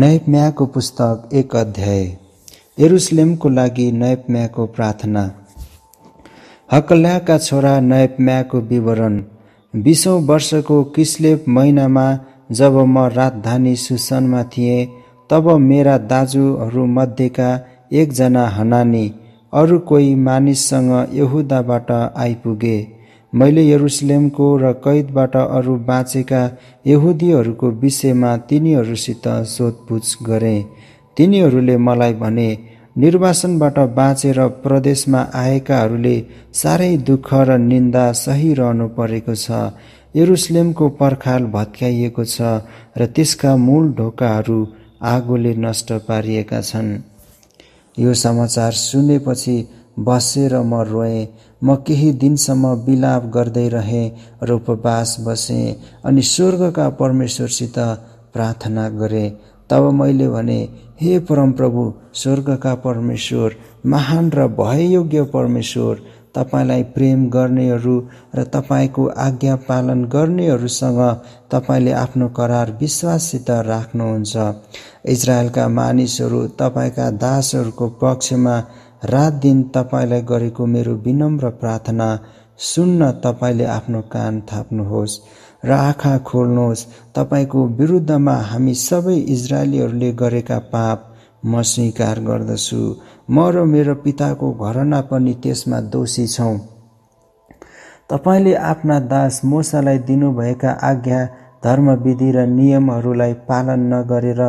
नयपम्याको पुस्तक एक अध्याय एरुसलेमको लागि नयपम्याको प्रार्थना हकल्याका छोरा नयपम्याको विवरण बिसौँ वर्षको किस्लेप महिनामा जब म राजधानी सुसनमा थिएँ तब मेरा दाजुहरूमध्येका एकजना हनानी अरू कोही मानिससँग यहुदाबाट आइपुगे मैले यरुसलेमको र कैदबाट अरू बाँचेका यहुदीहरूको विषयमा तिनीहरूसित सोधपुछ गरेँ तिनीहरूले मलाई भने निर्वासनबाट बाँचेर प्रदेशमा आएकाहरूले साह्रै दुःख र निन्दा सहिरहनु परेको छ यरुसलेमको पर्खाल भत्काइएको छ र त्यसका मूल ढोकाहरू आगोले नष्ट पारिएका छन् यो समाचार सुनेपछि बसेर म रोएँ म केही दिनसम्म विलाप गर्दै रहेँ र उपवास बसेँ अनि स्वर्गका परमेश्वरसित प्रार्थना गरेँ तब मैले भने हे परमप्रभु स्वर्गका परमेश्वर महान र भययोग्य परमेश्वर तपाईँलाई प्रेम गर्नेहरू र तपाईँको आज्ञा पालन गर्नेहरूसँग तपाईँले आफ्नो करार विश्वाससित राख्नुहुन्छ इजरायलका मानिसहरू तपाईँका दासहरूको पक्षमा रात दिन तपाईँलाई गरेको मेरो विनम्र प्रार्थना सुन्न तपाईँले आफ्नो कान थाप्नुहोस् र आँखा खोल्नुहोस् तपाईँको विरुद्धमा हामी सबै इजरायलीहरूले गरेका पाप म स्वीकार गर्दछु म र मेरो पिताको घरना पनि त्यसमा दोषी छौँ तपाईँले आफ्ना दास मोसालाई दिनुभएका आज्ञा धर्मविधि र नियमहरूलाई पालन नगरेर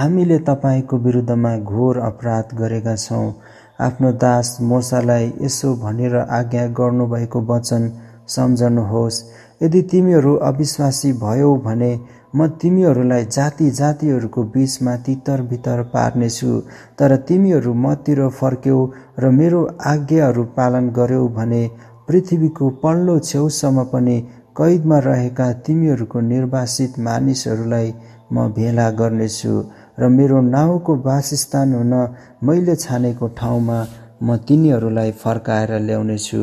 हामीले तपाईँको विरुद्धमा घोर अपराध गरेका छौँ आफ्नो दास मोसालाई यसो भनेर आज्ञा गर्नुभएको वचन सम्झनुहोस् यदि तिमीहरू अविश्वासी भयौ भने म तिमीहरूलाई जाति जातिहरूको बिचमा तितर पार्नेछु तर तिमीहरू मतिर फर्क्यौ र मेरो आज्ञाहरू पालन गर्यौ भने पृथ्वीको पल्लो छेउसम्म पनि कैदमा रहेका तिमीहरूको निर्वासित मानिसहरूलाई म भेला गर्नेछु र मेरो नाउँको वासस्थान हुन मैले छानेको ठाउँमा म तिनीहरूलाई फर्काएर ल्याउनेछु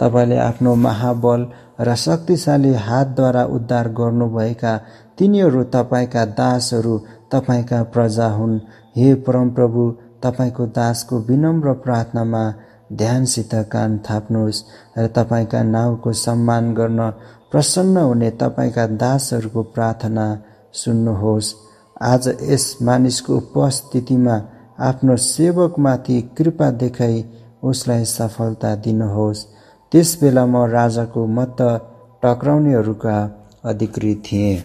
तपाईँले आफ्नो महाबल र शक्तिशाली हातद्वारा उद्धार गर्नुभएका तिनीहरू तपाईँका दासहरू तपाईँका प्रजा हुन् हे परमप्रभु तपाईँको दासको विनम्र प्रार्थनामा ध्यानसित कान थाप्नुहोस् र तपाईँका नाउँको सम्मान गर्न प्रसन्न हुने तपाईँका दासहरूको प्रार्थना सुन्नुहोस् आज यस मानिसको उपस्थितिमा आफ्नो सेवकमाथि कृपा देखाइ उसलाई सफलता दिनुहोस् त्यस बेला म राजाको मत टक्राउनेहरूका अधिकृत थिएँ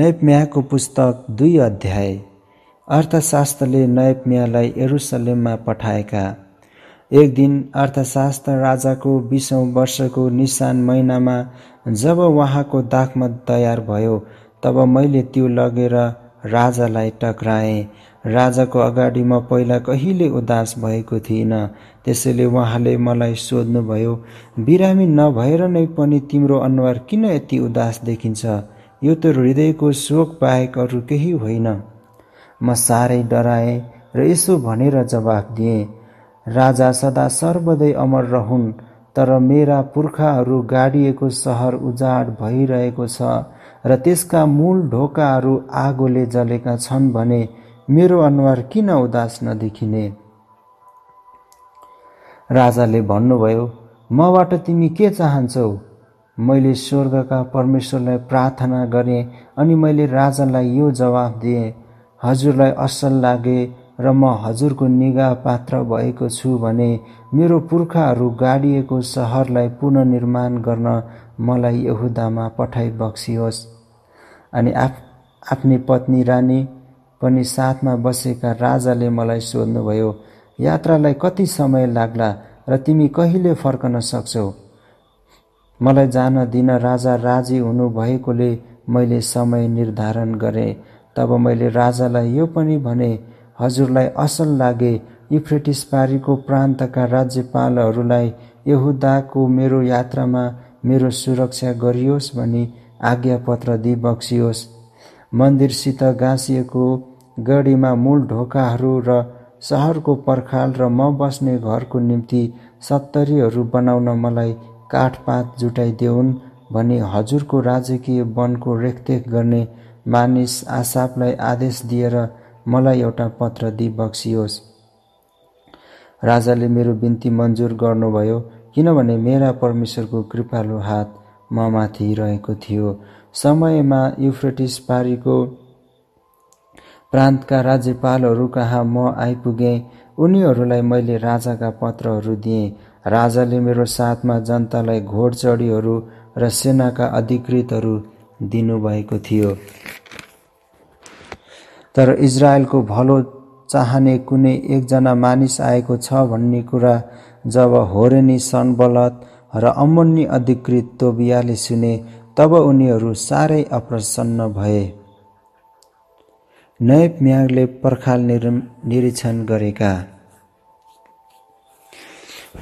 नैपम्याको पुस्तक दुई अध्याय अर्थशास्त्रले नैपम्यालाई एरुसलेममा पठाएका एक दिन अर्थशास्त्र राजाको बिसौँ वर्षको निशान महिनामा जब उहाँको दाखमत तयार भयो तब मैले त्यो लगेर राजालाई टक्राएँ राजाको अगाडि म पहिला कहिले उदास भएको थिइनँ त्यसैले उहाँले मलाई सोध्नुभयो बिरामी नभएर नै पनि तिम्रो अनुहार किन यति उदास देखिन्छ यो त हृदयको शोक बाहेक अरू केही होइन म साह्रै डराएँ र यसो भनेर जवाफ दिएँ राजा सदा सर्वदै अमर रहन् तर मेरा पुर्खाहरू गाडिएको सहर उजाड भइरहेको छ र त्यसका मूल ढोकाहरू आगोले जलेका छन् भने मेरो अनुहार किन उदास नदेखिने राजाले भन्नुभयो मबाट तिमी के चाहन्छौ मैले स्वर्गका परमेश्वरलाई प्रार्थना गरेँ अनि मैले राजालाई यो जवाब दिएँ हजुरलाई असल लागे र म हजुरको निगाह पात्र भएको छु भने मेरो पुर्खाहरू गाडिएको सहरलाई पुननिर्माण गर्न मलाई यहुदामा पठाइ बक्सियोस् अनि आफ आफ्नी पत्नी रानी पनि साथमा बसेका राजाले मलाई सोध्नुभयो यात्रालाई कति समय लाग्ला र तिमी कहिले फर्कन सक्छौ मलाई जान दिन राजा राजी हुनुभएकोले मैले समय निर्धारण गरेँ तब मैले राजालाई यो पनि भने हजुरलाई असल लागे इफ्रेटिस पारीको प्रान्तका राज्यपालहरूलाई यहुदाको मेरो यात्रामा मेरो सुरक्षा गरियोस् भनी आज्ञापत्र दिइबक्सियोस् मन्दिरसित गाँसिएको गढीमा मूल ढोकाहरू र सहरको पर्खाल र म बस्ने घरको निम्ति सत्तरीहरू बनाउन मलाई काठपात जुटाइदेऊन् भने हजुरको राजकीय वनको रेखदेख गर्ने मानिस आसापलाई आदेश दिएर मलाई एउटा पत्र दिइबक्सियोस् राजाले मेरो बिन्ती मन्जुर गर्नुभयो किनभने मेरा परमेश्वरको कृपालु हात म रहेको थियो समयमा युफ्रेटिस पारीको प्रान्तका राज्यपालहरू कहाँ म आइपुगेँ उनीहरूलाई मैले राजाका पत्रहरू दिएँ राजाले मेरो साथमा जनतालाई घोडचडीहरू र सेनाका अधिकृतहरू दिनुभएको थियो तर इजरायलको भलो चाहने कुनै एकजना मानिस आएको छ भन्ने कुरा जब होरेनी सनबलत र अमुन्नी अधिकृत तोबियाले सुने तब उनीहरू साह्रै अप्रसन्न भए नयब म्यागले पर्खाल निरीक्षण गरेका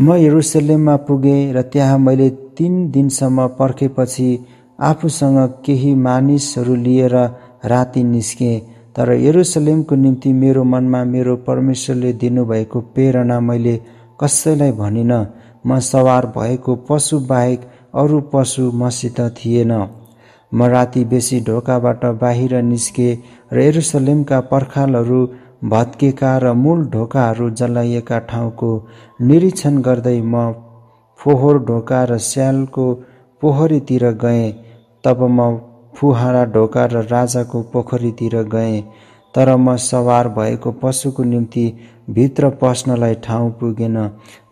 म यरुसलेममा पुगेँ र त्यहाँ मैले तिन दिनसम्म पर्खेपछि आफूसँग केही मानिसहरू लिएर राति निस्केँ तर यरुसलेमको निम्ति मेरो मनमा मेरो परमेश्वरले दिनुभएको प्रेरणा मैले कसैलाई भनिनँ म सवार भएको पशु बाहेक अरू पशु मसित थिएन म राति बेसी ढोकाबाट बाहिर निस्के र एरुसलेमका पर्खालहरू भत्केका र मूल ढोकाहरू जलाइएका ठाउँको निरीक्षण गर्दै म फोहोर ढोका र स्यालको पोखरीतिर गएँ तब म फुहारा ढोका र राजाको पोखरीतिर गएँ तर म सवार भएको पशुको निम्ति भित्र पस्नलाई ठाउँ पुगेन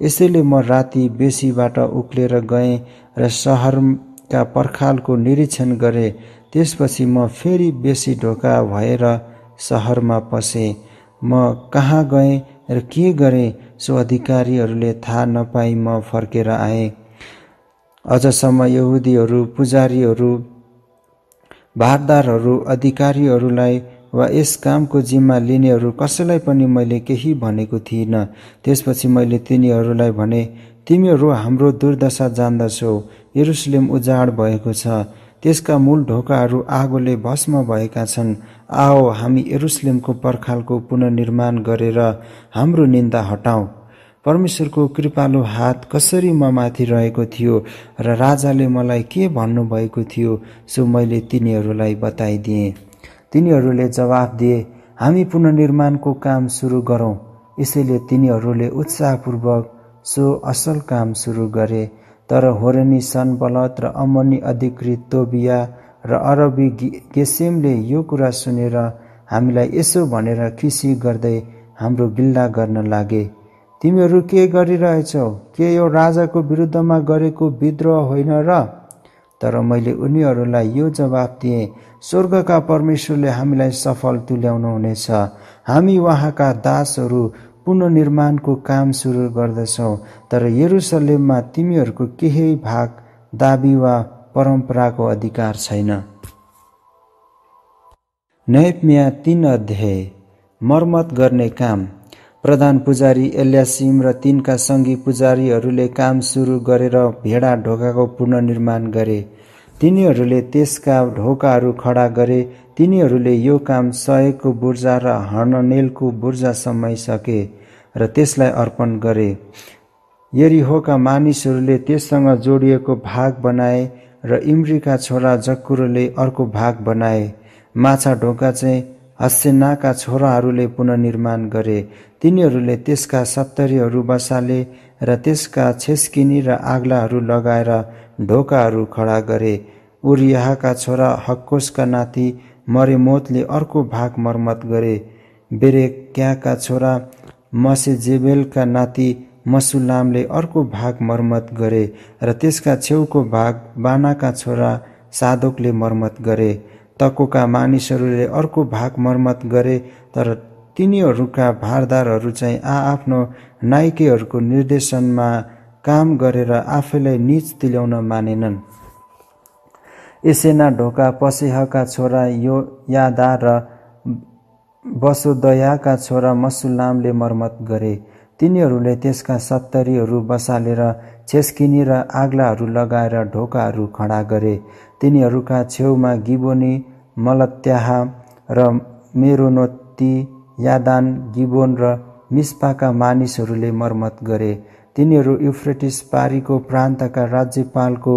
यसैले म राति बेसीबाट उक्लेर गएँ र सहरका पर्खालको निरीक्षण गरेँ त्यसपछि म फेरि बेसी ढोका भएर सहरमा पसेँ म कहाँ गएँ र के गरेँ सो अधिकारीहरूले थाहा नपाई म फर्केर आएँ अझसम्म यहुदीहरू पुजारीहरू भारदारहरू अधिकारीहरूलाई वा यस कामको जिम्मा लिनेहरू कसैलाई पनि मैले केही भनेको थिइनँ त्यसपछि मैले तिनीहरूलाई भने तिमीहरू हाम्रो दुर्दशा जान्दछौ यरुसलेम उजाड भएको छ त्यसका मूल ढोकाहरू आगोले भस्म भएका छन् आओ हामी यरुसलेमको पर्खालको पुननिर्माण गरेर हाम्रो निन्दा हटाऊ परमेश्वरको कृपालु हात कसरी म माथि रहेको थियो र राजाले मलाई के भन्नुभएको थियो सो मैले तिनीहरूलाई बताइदिएँ तिनीहरूले जवाफ दिए हामी पुननिर्माणको काम सुरु गरौँ यसैले तिनीहरूले उत्साहपूर्वक सो असल काम सुरु गरे तर होरेनी सनबलत र अमनी अधिकृत तोबिया र अरबी गेसेमले यो कुरा सुनेर हामीलाई यसो भनेर खिसी गर्दै हाम्रो गिल्ला गर्न लागे तिमीहरू के गरिरहेछौ के यो राजाको विरुद्धमा गरेको विद्रोह होइन र तर मैले उनीहरूलाई यो जवाब दिएँ स्वर्गका परमेश्वरले हामीलाई सफल तुल्याउनु हुनेछ हामी उहाँका दासहरू पुननिर्माणको काम सुरु गर्दछौँ तर यरुसलेममा तिमीहरूको केही भाग दाबी वा परम्पराको अधिकार छैन नैपमिया तिन अध्याय मर्मत गर्ने काम प्रधान पुजारी एल्यासिम र तिनका सङ्घी पुजारीहरूले काम सुरु गरेर भेडा ढोकाको पुनर्निर्माण गरे तिनीहरूले त्यसका ढोकाहरू खडा गरे तिनीहरूले यो काम सयको बुर्जा र हर्ननेलको समय सके र त्यसलाई अर्पण गरे यरिहोका मानिसहरूले त्यससँग जोडिएको भाग बनाए र इम्रीका छोरा जक्कुरले अर्को भाग बनाए माछा ढोका चाहिँ हस्सेनाका छोराहरूले पुननिर्माण गरे तिनीहरूले त्यसका सप्तरीहरू बसाले र त्यसका छेस्किनी र आग्लाहरू लगाएर ढोकाहरू खडा गरे उरियाहाका छोरा हक्कोसका नाति मरेमोतले अर्को भाग मर्मत गरे बेरेक्याका छोरा मसेजेबेलका नाति मसुलामले अर्को भाग मर्मत गरे र त्यसका छेउको भाग बानाका छोरा साधोकले मर्मत गरे तकोका मानिसहरूले अर्को भाग मर्मत गरे तर तिनीहरूका भारदारहरू चाहिँ आआफ्नो नाइकेहरूको निर्देशनमा काम गरेर आफैलाई निच तिल्याउन मानेनन् एसेना ढोका पसेहका छोरा यो यादा र बसुदयाका छोरा मसुलामले मर्मत गरे तिनीहरूले त्यसका सत्तरीहरू बसालेर छेस्किनी र आग्लाहरू लगाएर ढोकाहरू खडा गरे तिनीहरूका छेउमा गिबोनी मलत्याहा र मेरोनोती यादान गिबोन र मिस्पाका मानिसहरूले मर्मत गरे तिनीहरू युफ्रेटिस पारीको प्रान्तका राज्यपालको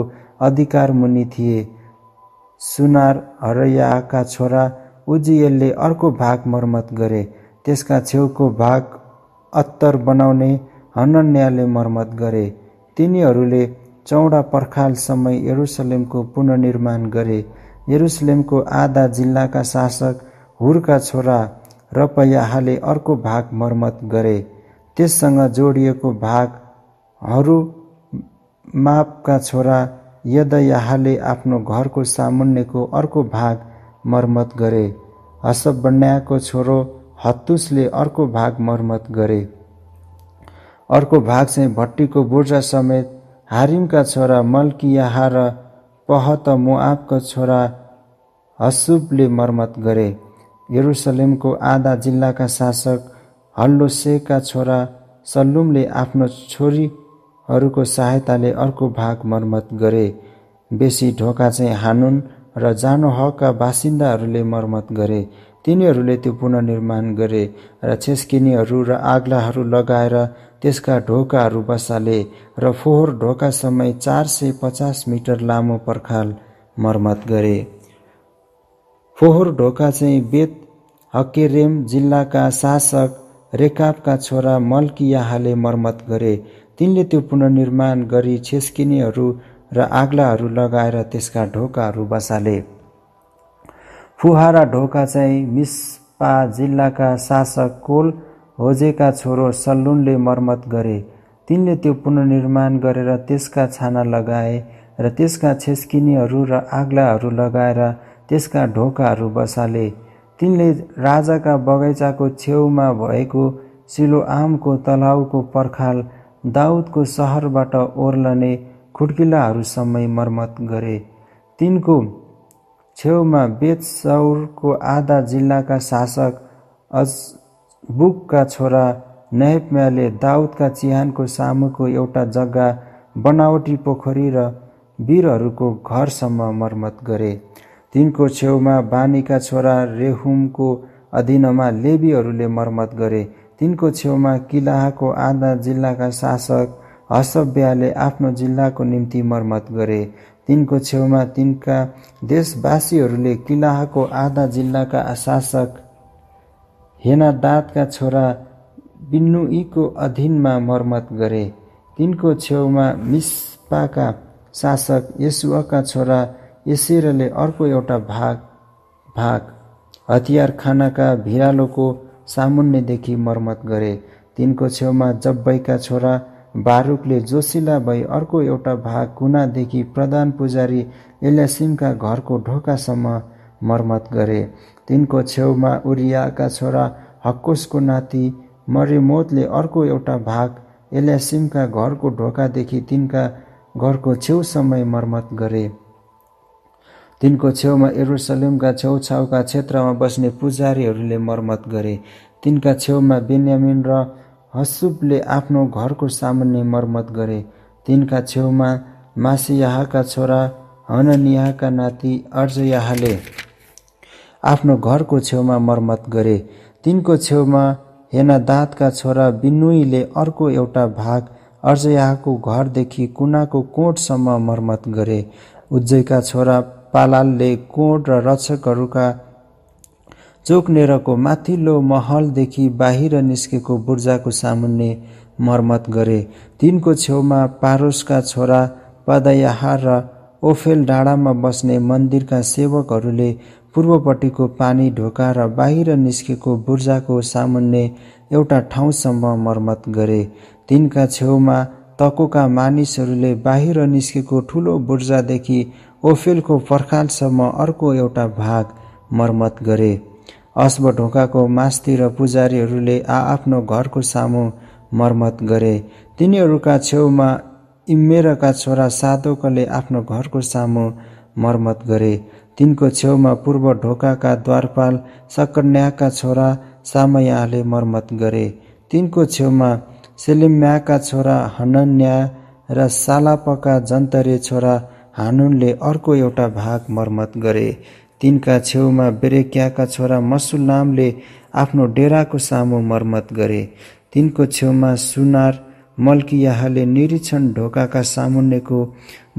अधिकारमुनि थिए सुनार हरैयाका छोरा उजियलले अर्को भाग मर्मत गरे त्यसका छेउको भाग अत्तर बनाउने हनन्याले मर्मत गरे तिनीहरूले चौडा समय यरुसलेमको पुननिर्माण गरे यरुसलेमको आधा जिल्लाका शासक हुरका छोरा रपयाहाले अर्को भाग मर्मत गरे त्यससँग जोडिएको भागहरू मापका छोरा यदयाहले आफ्नो घरको सामुन्नेको अर्को भाग मर्मत गरे बन्याको छोरो हत्तुसले अर्को भाग मर्मत गरे अर्को भाग चाहिँ भट्टीको बुर्जा समेत हारिमका छोरा मल्कियाहा र पहत मुआबका छोरा हसुबले मर्मत गरे यरुसलेमको आधा जिल्लाका शासक हल्लोसेका छोरा सल्लुमले आफ्नो छोरी हरूको सहायताले अर्को भाग मर्मत गरे बेसी ढोका चाहिँ हानुन र जानो हकका बासिन्दाहरूले मर्मत गरे तिनीहरूले त्यो पुननिर्माण गरे र छेस्किनीहरू र आग्लाहरू लगाएर त्यसका ढोकाहरू बसाले र फोहोर ढोका समय चार सय पचास मिटर लामो पर्खाल मर्मत गरे फोहोर ढोका चाहिँ बेत हकेरेम जिल्लाका शासक रेकापका छोरा मल्कियाहाले मर्मत गरे तिनले त्यो पुननिर्माण गरी छेस्किनीहरू र आग्लाहरू लगाएर त्यसका ढोकाहरू बसाले फुहारा ढोका चाहिँ मिसपा जिल्लाका शासक कोल होजेका छोरो सल्लुनले मर्मत गरे तिनले त्यो पुननिर्माण गरेर त्यसका छाना लगाए र त्यसका छेस्किनीहरू र आग्लाहरू लगाएर त्यसका ढोकाहरू बसाले तिनले राजाका बगैँचाको छेउमा भएको सिलो आमको तलाउको पर्खाल दाउदको सहरबाट ओर्लने समय मर्मत गरे तिनको छेउमा बेतसौरको आधा जिल्लाका शासक अजबुकका छोरा नहेपम्याले दाउदका चिहानको सामुको एउटा जग्गा बनावटी पोखरी र वीरहरूको घरसम्म मर्मत गरे तिनको छेउमा बानीका छोरा रेहुमको अधीनमा लेबीहरूले मर्मत गरे तिनको छेउमा किलाहको आधा जिल्लाका शासक हसव्याले आफ्नो जिल्लाको निम्ति मर्मत गरे तिनको छेउमा तिनका देशवासीहरूले किलाहको आधा जिल्लाका शासक हेनादातका छोरा बिन्नुईको अधीनमा मर्मत गरे तिनको छेउमा मिस्पाका शासक यसुअका छोरा यसेरले अर्को एउटा भाग भाग हतियार खानाका भिरालोको सामुन्नेदेखि मर्मत गरे तिनको छेउमा जब्बैका छोरा बारुकले जोसिला भई अर्को एउटा भाग कुनादेखि प्रधान पुजारी एल्यासिमका घरको ढोकासम्म मर्मत गरे तिनको छेउमा उरियाका छोरा हक्कुसको नाति मरिमोतले अर्को एउटा भाग एल्यासिमका घरको ढोकादेखि तिनका घरको छेउसम्मै मर्मत गरे तिनको छेउमा यरुसलेमका छेउछाउका क्षेत्रमा बस्ने पुजारीहरूले मर्मत गरे तिनका छेउमा बेन्यामिन र हसुबले आफ्नो घरको सामान्य मर्मत गरे तिनका छेउमा मासियाहाका छोरा हननियाहका नाति अर्जयाहले आफ्नो घरको छेउमा मर्मत गरे तिनको छेउमा हेनादातका छोरा बिनुईले अर्को एउटा भाग अर्जयाहको घरदेखि कुनाको कोटसम्म मर्मत गरे उज्जैका छोरा पालालले कोड र रक्षकहरूका चोकनेरको माथिल्लो महलदेखि बाहिर निस्केको बुर्जाको सामुन्ने मर्मत गरे तिनको छेउमा पारोसका छोरा पदयाहार र ओफेल डाँडामा बस्ने मन्दिरका सेवकहरूले पूर्वपट्टिको पानी ढोका र बाहिर निस्केको बुर्जाको सामुन्ने एउटा ठाउँसम्म मर्मत गरे तिनका छेउमा तकोका मानिसहरूले बाहिर निस्केको ठुलो बुर्जादेखि ओफेलको पर्खालसम्म अर्को एउटा भाग मर्मत गरे अश्व ढोकाको र पुजारीहरूले आआफ्नो घरको सामु मर्मत गरे तिनीहरूका छेउमा इम्मेरका छोरा साधोकले आफ्नो घरको सामु मर्मत गरे तिनको छेउमा पूर्व ढोकाका द्वारपाल सकन्याका छोरा सामयाले मर्मत गरे तिनको छेउमा सेलिम्याका छोरा हनन्या र सालापका जन्तरे छोरा हानुनले अर्को एउटा भाग मर्मत गरे तिनका छेउमा बेरेक्याका छोरा मसुल नामले आफ्नो डेराको सामु मर्मत गरे तिनको छेउमा सुनार मल्कियाहले निरीक्षण ढोकाका सामुन्नेको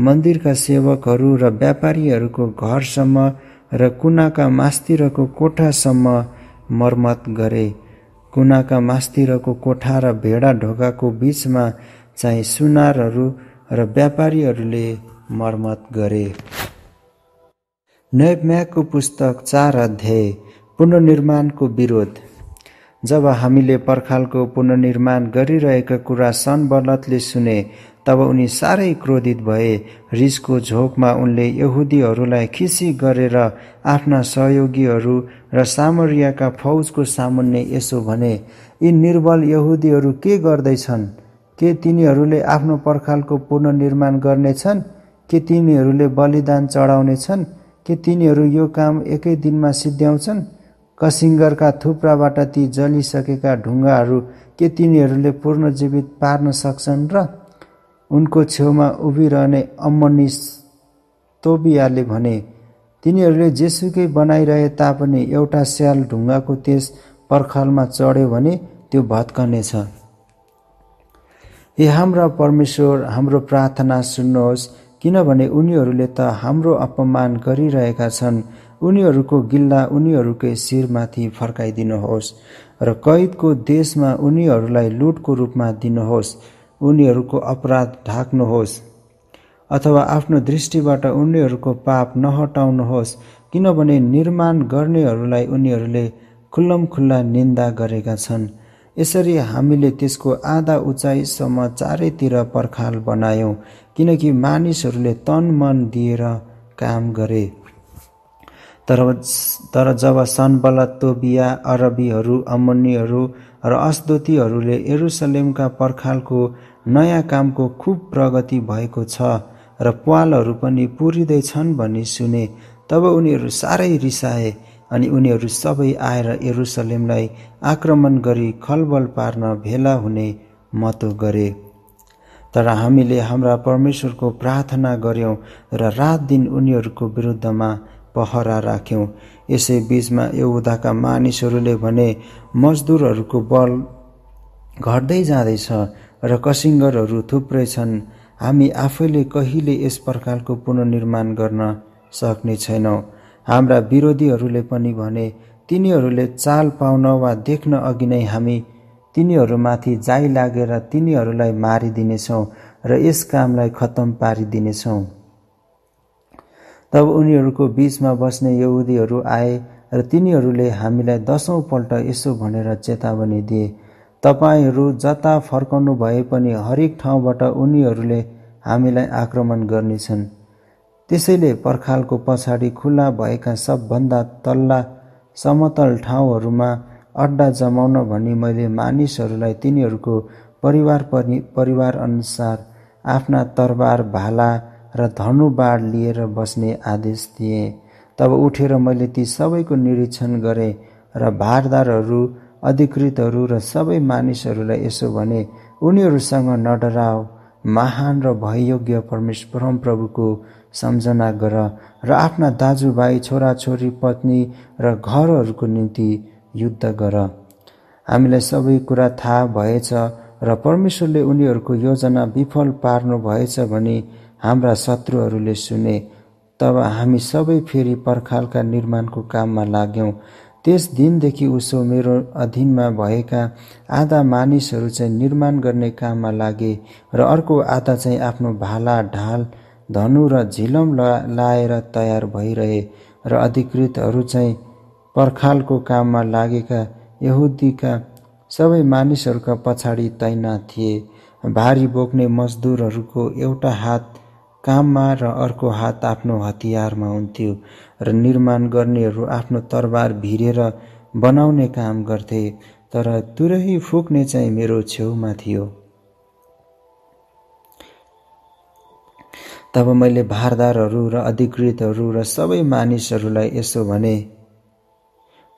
मन्दिरका सेवकहरू र व्यापारीहरूको घरसम्म र कुनाका मास्तिरको कोठासम्म मर्मत गरे कुनाका मास्तिरको कोठा र भेडा ढोकाको बिचमा चाहिँ सुनारहरू र व्यापारीहरूले मर्मत गरे नैम्याको पुस्तक चार अध्याय पुनर्निर्माणको विरोध जब हामीले पर्खालको पुनर्निर्माण गरिरहेका कुरा सन बलतले सुने तब उनी साह्रै क्रोधित भए रिसको झोकमा उनले यहुदीहरूलाई खिसी गरेर आफ्ना सहयोगीहरू र सामरियाका फौजको सामुन्ने यसो भने यी निर्बल यहुदीहरू के गर्दैछन् के तिनीहरूले आफ्नो पर्खालको पुनर्निर्माण गर्नेछन् के तिनीहरूले बलिदान चढाउनेछन् के तिनीहरू यो काम एकै दिनमा सिद्ध्याउँछन् कसिङ्गरका थुप्राबाट ती जलिसकेका ढुङ्गाहरू के तिनीहरूले पूर्ण जीवित पार्न सक्छन् र उनको छेउमा उभिरहने अम्मनी तोबियाले भने तिनीहरूले जेसुकै बनाइरहे तापनि एउटा स्याल ढुङ्गाको त्यस पर्खालमा चढ्यो भने त्यो भत्कनेछ हे हाम्रा परमेश्वर हाम्रो प्रार्थना सुन्नुहोस् किनभने उनीहरूले त हाम्रो अपमान गरिरहेका छन् उनीहरूको गिल्ला उनीहरूकै शिरमाथि फर्काइदिनुहोस् र कैदको देशमा उनीहरूलाई लुटको रूपमा दिनुहोस् उनीहरूको अपराध ढाक्नुहोस् अथवा आफ्नो दृष्टिबाट उनीहरूको पाप नहटाउनुहोस् किनभने निर्माण गर्नेहरूलाई उनीहरूले खुल्लम खुल्ला निन्दा गरेका छन् यसरी हामीले त्यसको आधा उचाइसम्म चारैतिर पर्खाल बनायौँ किनकि मानिसहरूले तन मन दिएर काम गरे तर तर जब सनबला तोबिया अरबीहरू अमनीहरू र अस्दोतीहरूले एरुसलेमका पर्खालको नयाँ कामको खुब प्रगति भएको छ र प्वालहरू पनि पुरिँदैछन् भनी सुने तब उनीहरू साह्रै रिसाए अनि उनीहरू सबै आएर यरुसलेमलाई आक्रमण गरी खलबल पार्न भेला हुने मतो गरे तर हामीले हाम्रा परमेश्वरको प्रार्थना गऱ्यौँ र रात दिन उनीहरूको विरुद्धमा पहरा राख्यौँ यसै बिचमा एउटाका मानिसहरूले भने मजदुरहरूको बल घट्दै जाँदैछ र कसिङ्गरहरू थुप्रै छन् हामी आफैले कहिले यस प्रकारको पुनर्निर्माण गर्न सक्ने छैनौँ हाम्रा विरोधीहरूले पनि भने तिनीहरूले चाल पाउन वा देख्न अघि नै हामी तिनीहरूमाथि जाइ लागेर तिनीहरूलाई मारिदिनेछौँ र यस कामलाई खत्तम पारिदिनेछौँ तब उनीहरूको बिचमा बस्ने यहुदीहरू आए र तिनीहरूले हामीलाई दसौँपल्ट यसो भनेर चेतावनी दिए तपाईँहरू जता फर्काउनु भए पनि हरेक ठाउँबाट उनीहरूले हामीलाई आक्रमण गर्नेछन् त्यसैले पर्खालको पछाडि खुल्ला भएका सबभन्दा तल्ला समतल ठाउँहरूमा अड्डा जमाउन भनी मैले मानिसहरूलाई तिनीहरूको परिवार परि परिवार अनुसार आफ्ना तरबार भाला र धनुबाड लिएर बस्ने आदेश दिएँ तब उठेर मैले ती सबैको निरीक्षण गरेँ र भारदारहरू अधिकृतहरू र सबै मानिसहरूलाई यसो भने उनीहरूसँग नडराओ महान र भययोग्य परमेश परमप्रभुको सम्झना गर र आफ्ना दाजुभाइ छोराछोरी पत्नी र घरहरूको निम्ति युद्ध गर हामीलाई सबै कुरा थाहा भएछ र परमेश्वरले उनीहरूको योजना विफल पार्नु भएछ भने हाम्रा शत्रुहरूले सुने तब हामी सबै फेरि पर्खालका निर्माणको काममा लाग्यौँ त्यस दिनदेखि उसो मेरो अधीनमा भएका आधा मानिसहरू चाहिँ निर्माण गर्ने काममा लागे र अर्को आधा चाहिँ आफ्नो भाला ढाल धनु र झिलम लाएर तयार भइरहे र अधिकृतहरू चाहिँ पर्खालको काममा लागेका यहुदीका सबै मानिसहरूका पछाडि तैनात थिए भारी बोक्ने मजदुरहरूको एउटा हात काममा र अर्को हात आफ्नो हतियारमा हुन्थ्यो र निर्माण गर्नेहरू आफ्नो तरबार भिरेर बनाउने काम गर्थे तर तुरै फुक्ने चाहिँ मेरो छेउमा थियो तब मैले भारदारहरू र अधिकृतहरू र सबै मानिसहरूलाई यसो भने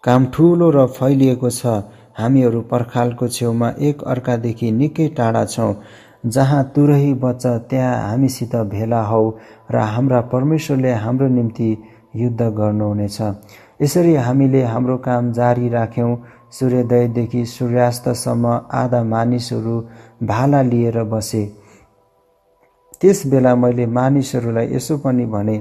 काम ठुलो र फैलिएको छ हामीहरू पर्खालको छेउमा एक अर्कादेखि निकै टाढा छौँ जहाँ तुरही बच्च त्यहाँ हामीसित भेला हौ र हाम्रा परमेश्वरले हाम्रो निम्ति युद्ध गर्नुहुनेछ यसरी हामीले हाम्रो काम जारी राख्यौँ सूर्योदयदेखि सूर्यास्तसम्म आधा मानिसहरू भाला लिएर बसे त्यस बेला मैले मानिसहरूलाई यसो पनि भने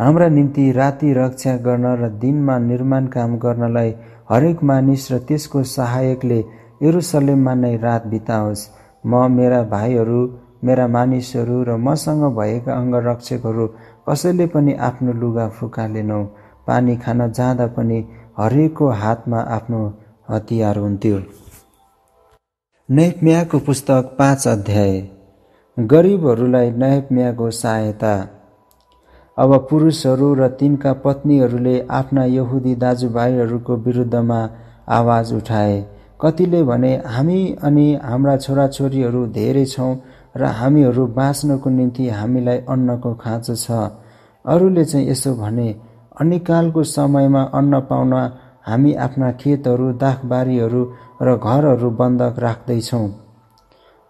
हाम्रा निम्ति राति रक्षा गर्न र दिनमा निर्माण काम गर्नलाई हरेक मानिस र त्यसको सहायकले यरुसलेममा नै रात बिताओस् म मेरा भाइहरू मेरा मानिसहरू र मसँग भएका अङ्गरक्षकहरू कसैले पनि आफ्नो लुगा फुकालेनौ पानी खान जाँदा पनि हरेकको हातमा आफ्नो हतियार हुन्थ्यो नैप्म्याको पुस्तक पाँच अध्याय गरिबहरूलाई न्यायम्यागो सहायता अब पुरुषहरू र तिनका पत्नीहरूले आफ्ना यहुदी दाजुभाइहरूको विरुद्धमा आवाज उठाए कतिले भने हामी अनि हाम्रा छोराछोरीहरू धेरै छौँ र हामीहरू बाँच्नको निम्ति हामीलाई अन्नको खाँचो छ अरूले चाहिँ यसो भने अनिकालको समयमा अन्न पाउन हामी आफ्ना खेतहरू दाखबारीहरू र घरहरू बन्दक राख्दैछौँ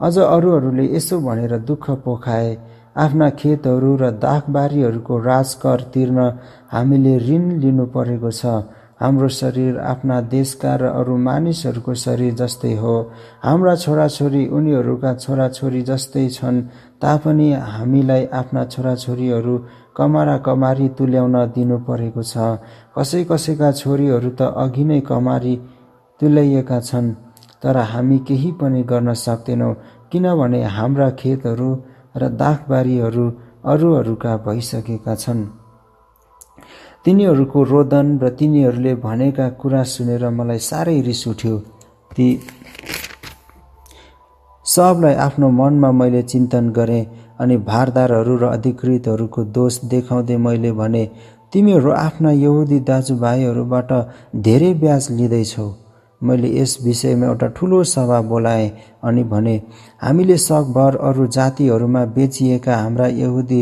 अझ अरूहरूले यसो भनेर दुःख पोखाए आफ्ना खेतहरू र दाखबारीहरूको राजकर तिर्न हामीले ऋण लिनु परेको छ हाम्रो शरीर आफ्ना देशका र अरू मानिसहरूको शरीर जस्तै हो हाम्रा छोराछोरी उनीहरूका छोराछोरी जस्तै छन् तापनि हामीलाई आफ्ना छोराछोरीहरू कमारा कमारी तुल्याउन दिनु परेको छ कसै कसैका छोरीहरू त अघि नै कमारी तुल्याइएका छन् तर हामी केही पनि गर्न सक्दैनौँ किनभने हाम्रा खेतहरू र दाखबारीहरू अरूहरूका भइसकेका छन् तिनीहरूको रोदन र तिनीहरूले भनेका कुरा सुनेर मलाई साह्रै रिस उठ्यो ती सबलाई आफ्नो मनमा मैले चिन्तन गरेँ अनि भारदारहरू र अधिकृतहरूको दोष देखाउँदै मैले भने तिमीहरू आफ्ना यहुदी दाजुभाइहरूबाट धेरै ब्याज लिँदैछौ मैले यस विषयमा एउटा ठुलो सभा बोलाएँ अनि भने हामीले सकभर अरू जातिहरूमा बेचिएका हाम्रा यहुदी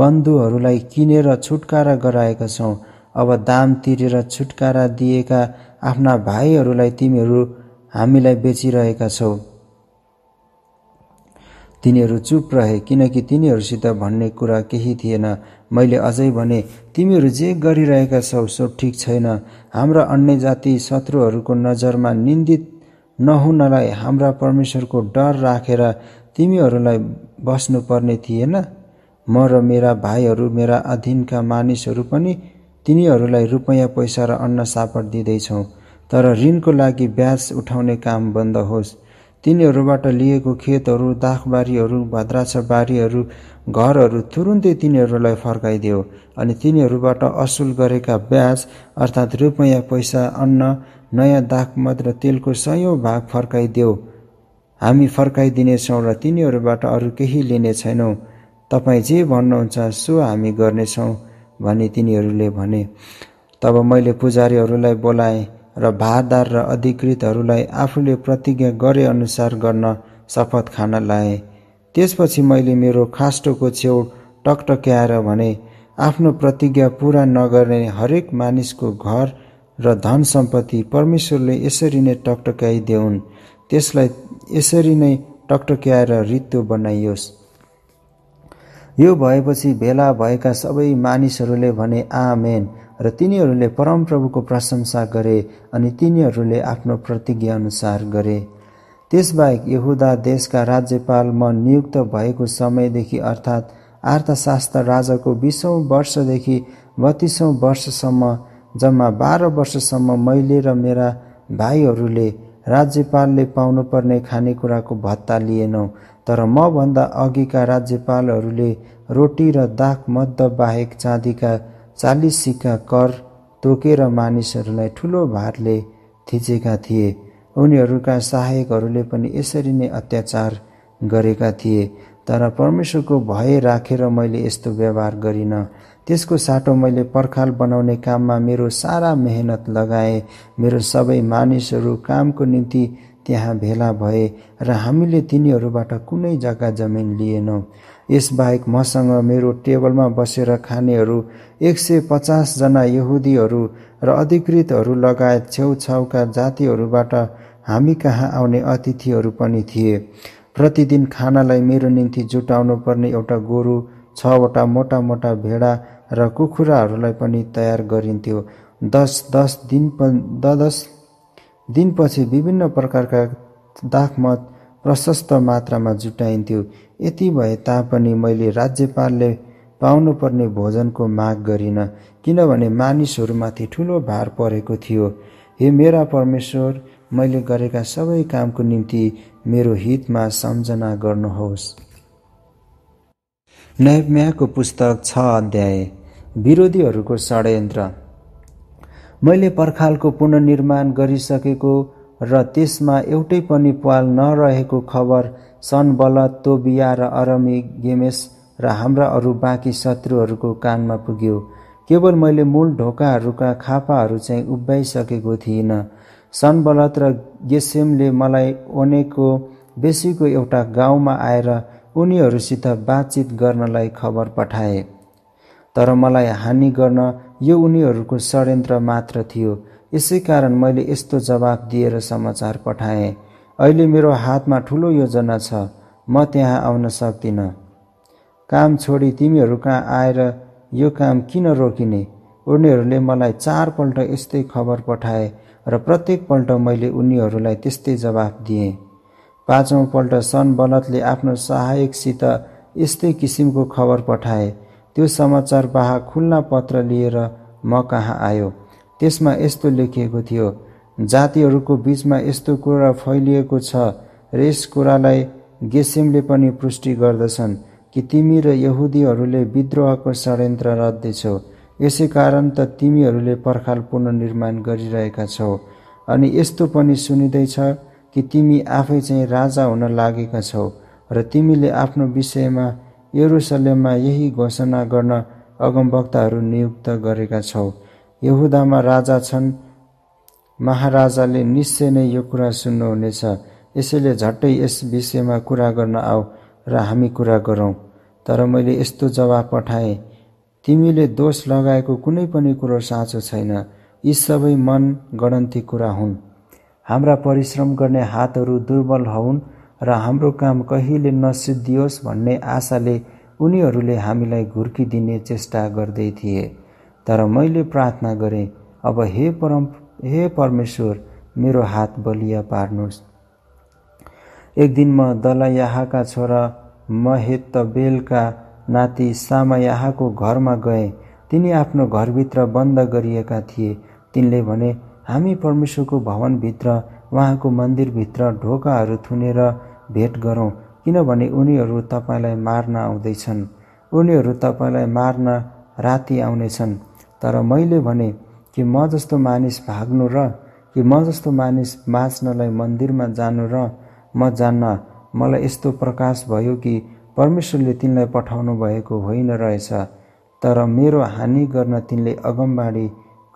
बन्धुहरूलाई किनेर छुटकारा गराएका छौँ अब दाम तिरेर छुटकारा दिएका आफ्ना भाइहरूलाई तिमीहरू हामीलाई बेचिरहेका छौ तिनीहरू चुप रहे किनकि तिनीहरूसित भन्ने कुरा केही थिएन मैले अझै भने तिमीहरू जे गरिरहेका छौ सो ठिक छैन हाम्रा अन्य जाति शत्रुहरूको नजरमा निन्दित नहुनलाई हाम्रा परमेश्वरको डर राखेर रा, तिमीहरूलाई बस्नुपर्ने थिएन म र मेरा भाइहरू मेरा अधीनका मानिसहरू पनि तिनीहरूलाई रुपैयाँ पैसा र अन्न सापट दिँदैछौँ तर ऋणको लागि ब्याज उठाउने काम बन्द होस् तिनीहरूबाट लिएको खेतहरू दाखबारीहरू भद्राचा बारीहरू घरहरू तुरुन्तै तिनीहरूलाई फर्काइदियो अनि तिनीहरूबाट असुल गरेका ब्याज अर्थात् रुपैयाँ पैसा अन्न नयाँ दाखमत र तेलको सयौँ भाग फर्काइदेऊ हामी फर्काइदिनेछौँ र तिनीहरूबाट अरू केही लिने छैनौँ तपाईँ जे भन्नुहुन्छ सो हामी गर्नेछौँ भनी तिनीहरूले भने तब मैले पुजारीहरूलाई बोलाएँ र भादार र अधिकृतहरूलाई आफूले प्रतिज्ञा गरे अनुसार गर्न शपथ खान लाएँ त्यसपछि मैले मेरो खास्टोको छेउ टकटक्याएर भने आफ्नो प्रतिज्ञा पुरा नगर्ने हरेक मानिसको घर र धन सम्पत्ति परमेश्वरले यसरी नै टकटक्याइदेऊन् त्यसलाई यसरी नै टकटक्याएर रित्तो बनाइयोस् यो भएपछि भेला भएका सबै मानिसहरूले भने आमेन र तिनीहरूले परमप्रभुको प्रशंसा गरे अनि तिनीहरूले आफ्नो प्रतिज्ञा अनुसार गरे त्यसबाहेक यहुदा देशका राज्यपाल म नियुक्त भएको समयदेखि अर्थात् अर्थशास्त्र राजाको बिसौँ वर्षदेखि बत्तिसौँ वर्षसम्म जम्मा बाह्र वर्षसम्म मैले र मेरा भाइहरूले राज्यपालले पाउनुपर्ने खानेकुराको भत्ता लिएनौँ तर मभन्दा अघिका राज्यपालहरूले रोटी र दाक मद्द बाहेक चाँदीका चालिस सिक्का कर तोकेर मानिसहरूलाई ठुलो भारले थिचेका थिए उनीहरूका सहायकहरूले पनि यसरी नै अत्याचार गरेका थिए तर परमेश्वरको भय राखेर मैले यस्तो व्यवहार गरिनँ त्यसको साटो मैले पर्खाल बनाउने काममा मेरो सारा मेहनत लगाएँ मेरो सबै मानिसहरू कामको निम्ति त्यहाँ भेला भए र हामीले तिनीहरूबाट कुनै जग्गा जमिन लिएनौँ यसबाहेक मसँग मेरो टेबलमा बसेर खानेहरू एक सय पचासजना यहुदीहरू र अधिकृतहरू लगायत छेउछाउका जातिहरूबाट हामी कहाँ आउने अतिथिहरू पनि थिए प्रतिदिन खानालाई मेरो निम्ति जुटाउनु पर्ने एउटा गोरु छवटा मोटा मोटा भेडा र कुखुराहरूलाई पनि तयार गरिन्थ्यो दस दस दिन प दस दिनपछि विभिन्न प्रकारका दाखमत प्रशस्त मात्रामा जुटाइन्थ्यो यति भए तापनि मैले राज्यपालले पाउनुपर्ने भोजनको माग गरिनँ किनभने मानिसहरूमाथि ठुलो भार परेको थियो हे मेरा परमेश्वर मैले गरेका सबै कामको निम्ति मेरो हितमा सम्झना गर्नुहोस् नैम्याको पुस्तक छ अध्याय विरोधीहरूको षड्यन्त्र मैले पर्खालको पुननिर्माण गरिसकेको र त्यसमा एउटै पनि प्वाल नरहेको खबर सनबलत तोबिया र अरमी गेमेस र हाम्रा अरू बाँकी शत्रुहरूको कानमा पुग्यो केवल मैले मूल ढोकाहरूका खापाहरू चाहिँ उभ्याइसकेको थिइनँ सनबलत र गेसेमले मलाई ओनेको बेसीको एउटा गाउँमा आएर उनीहरूसित बातचित गर्नलाई खबर पठाए तर मलाई हानि गर्न यो उनीहरूको षड्यन्त्र मात्र थियो यसै कारण मैले यस्तो जवाब दिएर समाचार पठाएँ अहिले मेरो हातमा ठुलो योजना छ म त्यहाँ आउन सक्दिनँ काम छोडी तिमीहरू कहाँ आएर यो काम किन रोकिने उनीहरूले मलाई चारपल्ट यस्तै खबर पठाए र प्रत्येकपल्ट मैले उनीहरूलाई त्यस्तै जवाफ दिएँ पाँचौँपल्ट सन बलतले आफ्नो सहायकसित यस्तै किसिमको खबर पठाए त्यो समाचार बाहा खुल्ला पत्र लिएर म कहाँ आयो त्यसमा यस्तो लेखिएको थियो जातिहरूको बिचमा यस्तो कुरा फैलिएको छ र यस कुरालाई गेसिमले पनि पुष्टि गर्दछन् कि तिमी र यहुदीहरूले विद्रोहको षड्यन्त्र रद्दैछौ यसै कारण त तिमीहरूले पर्खाल पुनर्निर्माण गरिरहेका छौ अनि यस्तो पनि सुनिँदैछ कि तिमी आफै चाहिँ राजा हुन लागेका छौ र तिमीले आफ्नो विषयमा यरुसलेममा यही घोषणा गर्न अगमवक्ताहरू नियुक्त गरेका छौ यहुदामा राजा छन् महाराजाले निश्चय नै यो कुरा सुन्नुहुनेछ यसैले झट्टै यस विषयमा कुरा गर्न आऊ र हामी कुरा गरौँ तर मैले यस्तो जवाब पठाएँ तिमीले दोष लगाएको कुनै पनि कुरो साँचो छैन यी सबै मन गणन्ती कुरा हुन् हाम्रा परिश्रम गर्ने हातहरू दुर्बल हुन् र हाम्रो काम कहिले नसिद्धियोस् भन्ने आशाले उनीहरूले हामीलाई घुर्किदिने चेष्टा गर्दै थिए तर मैले प्रार्थना गरेँ अब हे परम हे परमेश्वर मेरो हात बलिया पार्नुहोस् एक दिन म दलायाहाका छोरा बेलका नाति सामायाहाको घरमा गएँ तिनी आफ्नो घरभित्र बन्द गरिएका थिए तिनले भने हामी परमेश्वरको भवनभित्र उहाँको मन्दिरभित्र ढोकाहरू थुनेर भेट गरौँ किनभने उनीहरू तपाईँलाई मार्न आउँदैछन् उनीहरू तपाईँलाई मार्न राति आउनेछन् तर मैले भने कि म जस्तो मानिस भाग्नु र कि म जस्तो मानिस बाँच्नलाई मन्दिरमा जानु र म जान्न मलाई यस्तो प्रकाश भयो कि परमेश्वरले तिनलाई पठाउनु भएको होइन रहेछ तर मेरो हानि गर्न तिनले अगमबाडी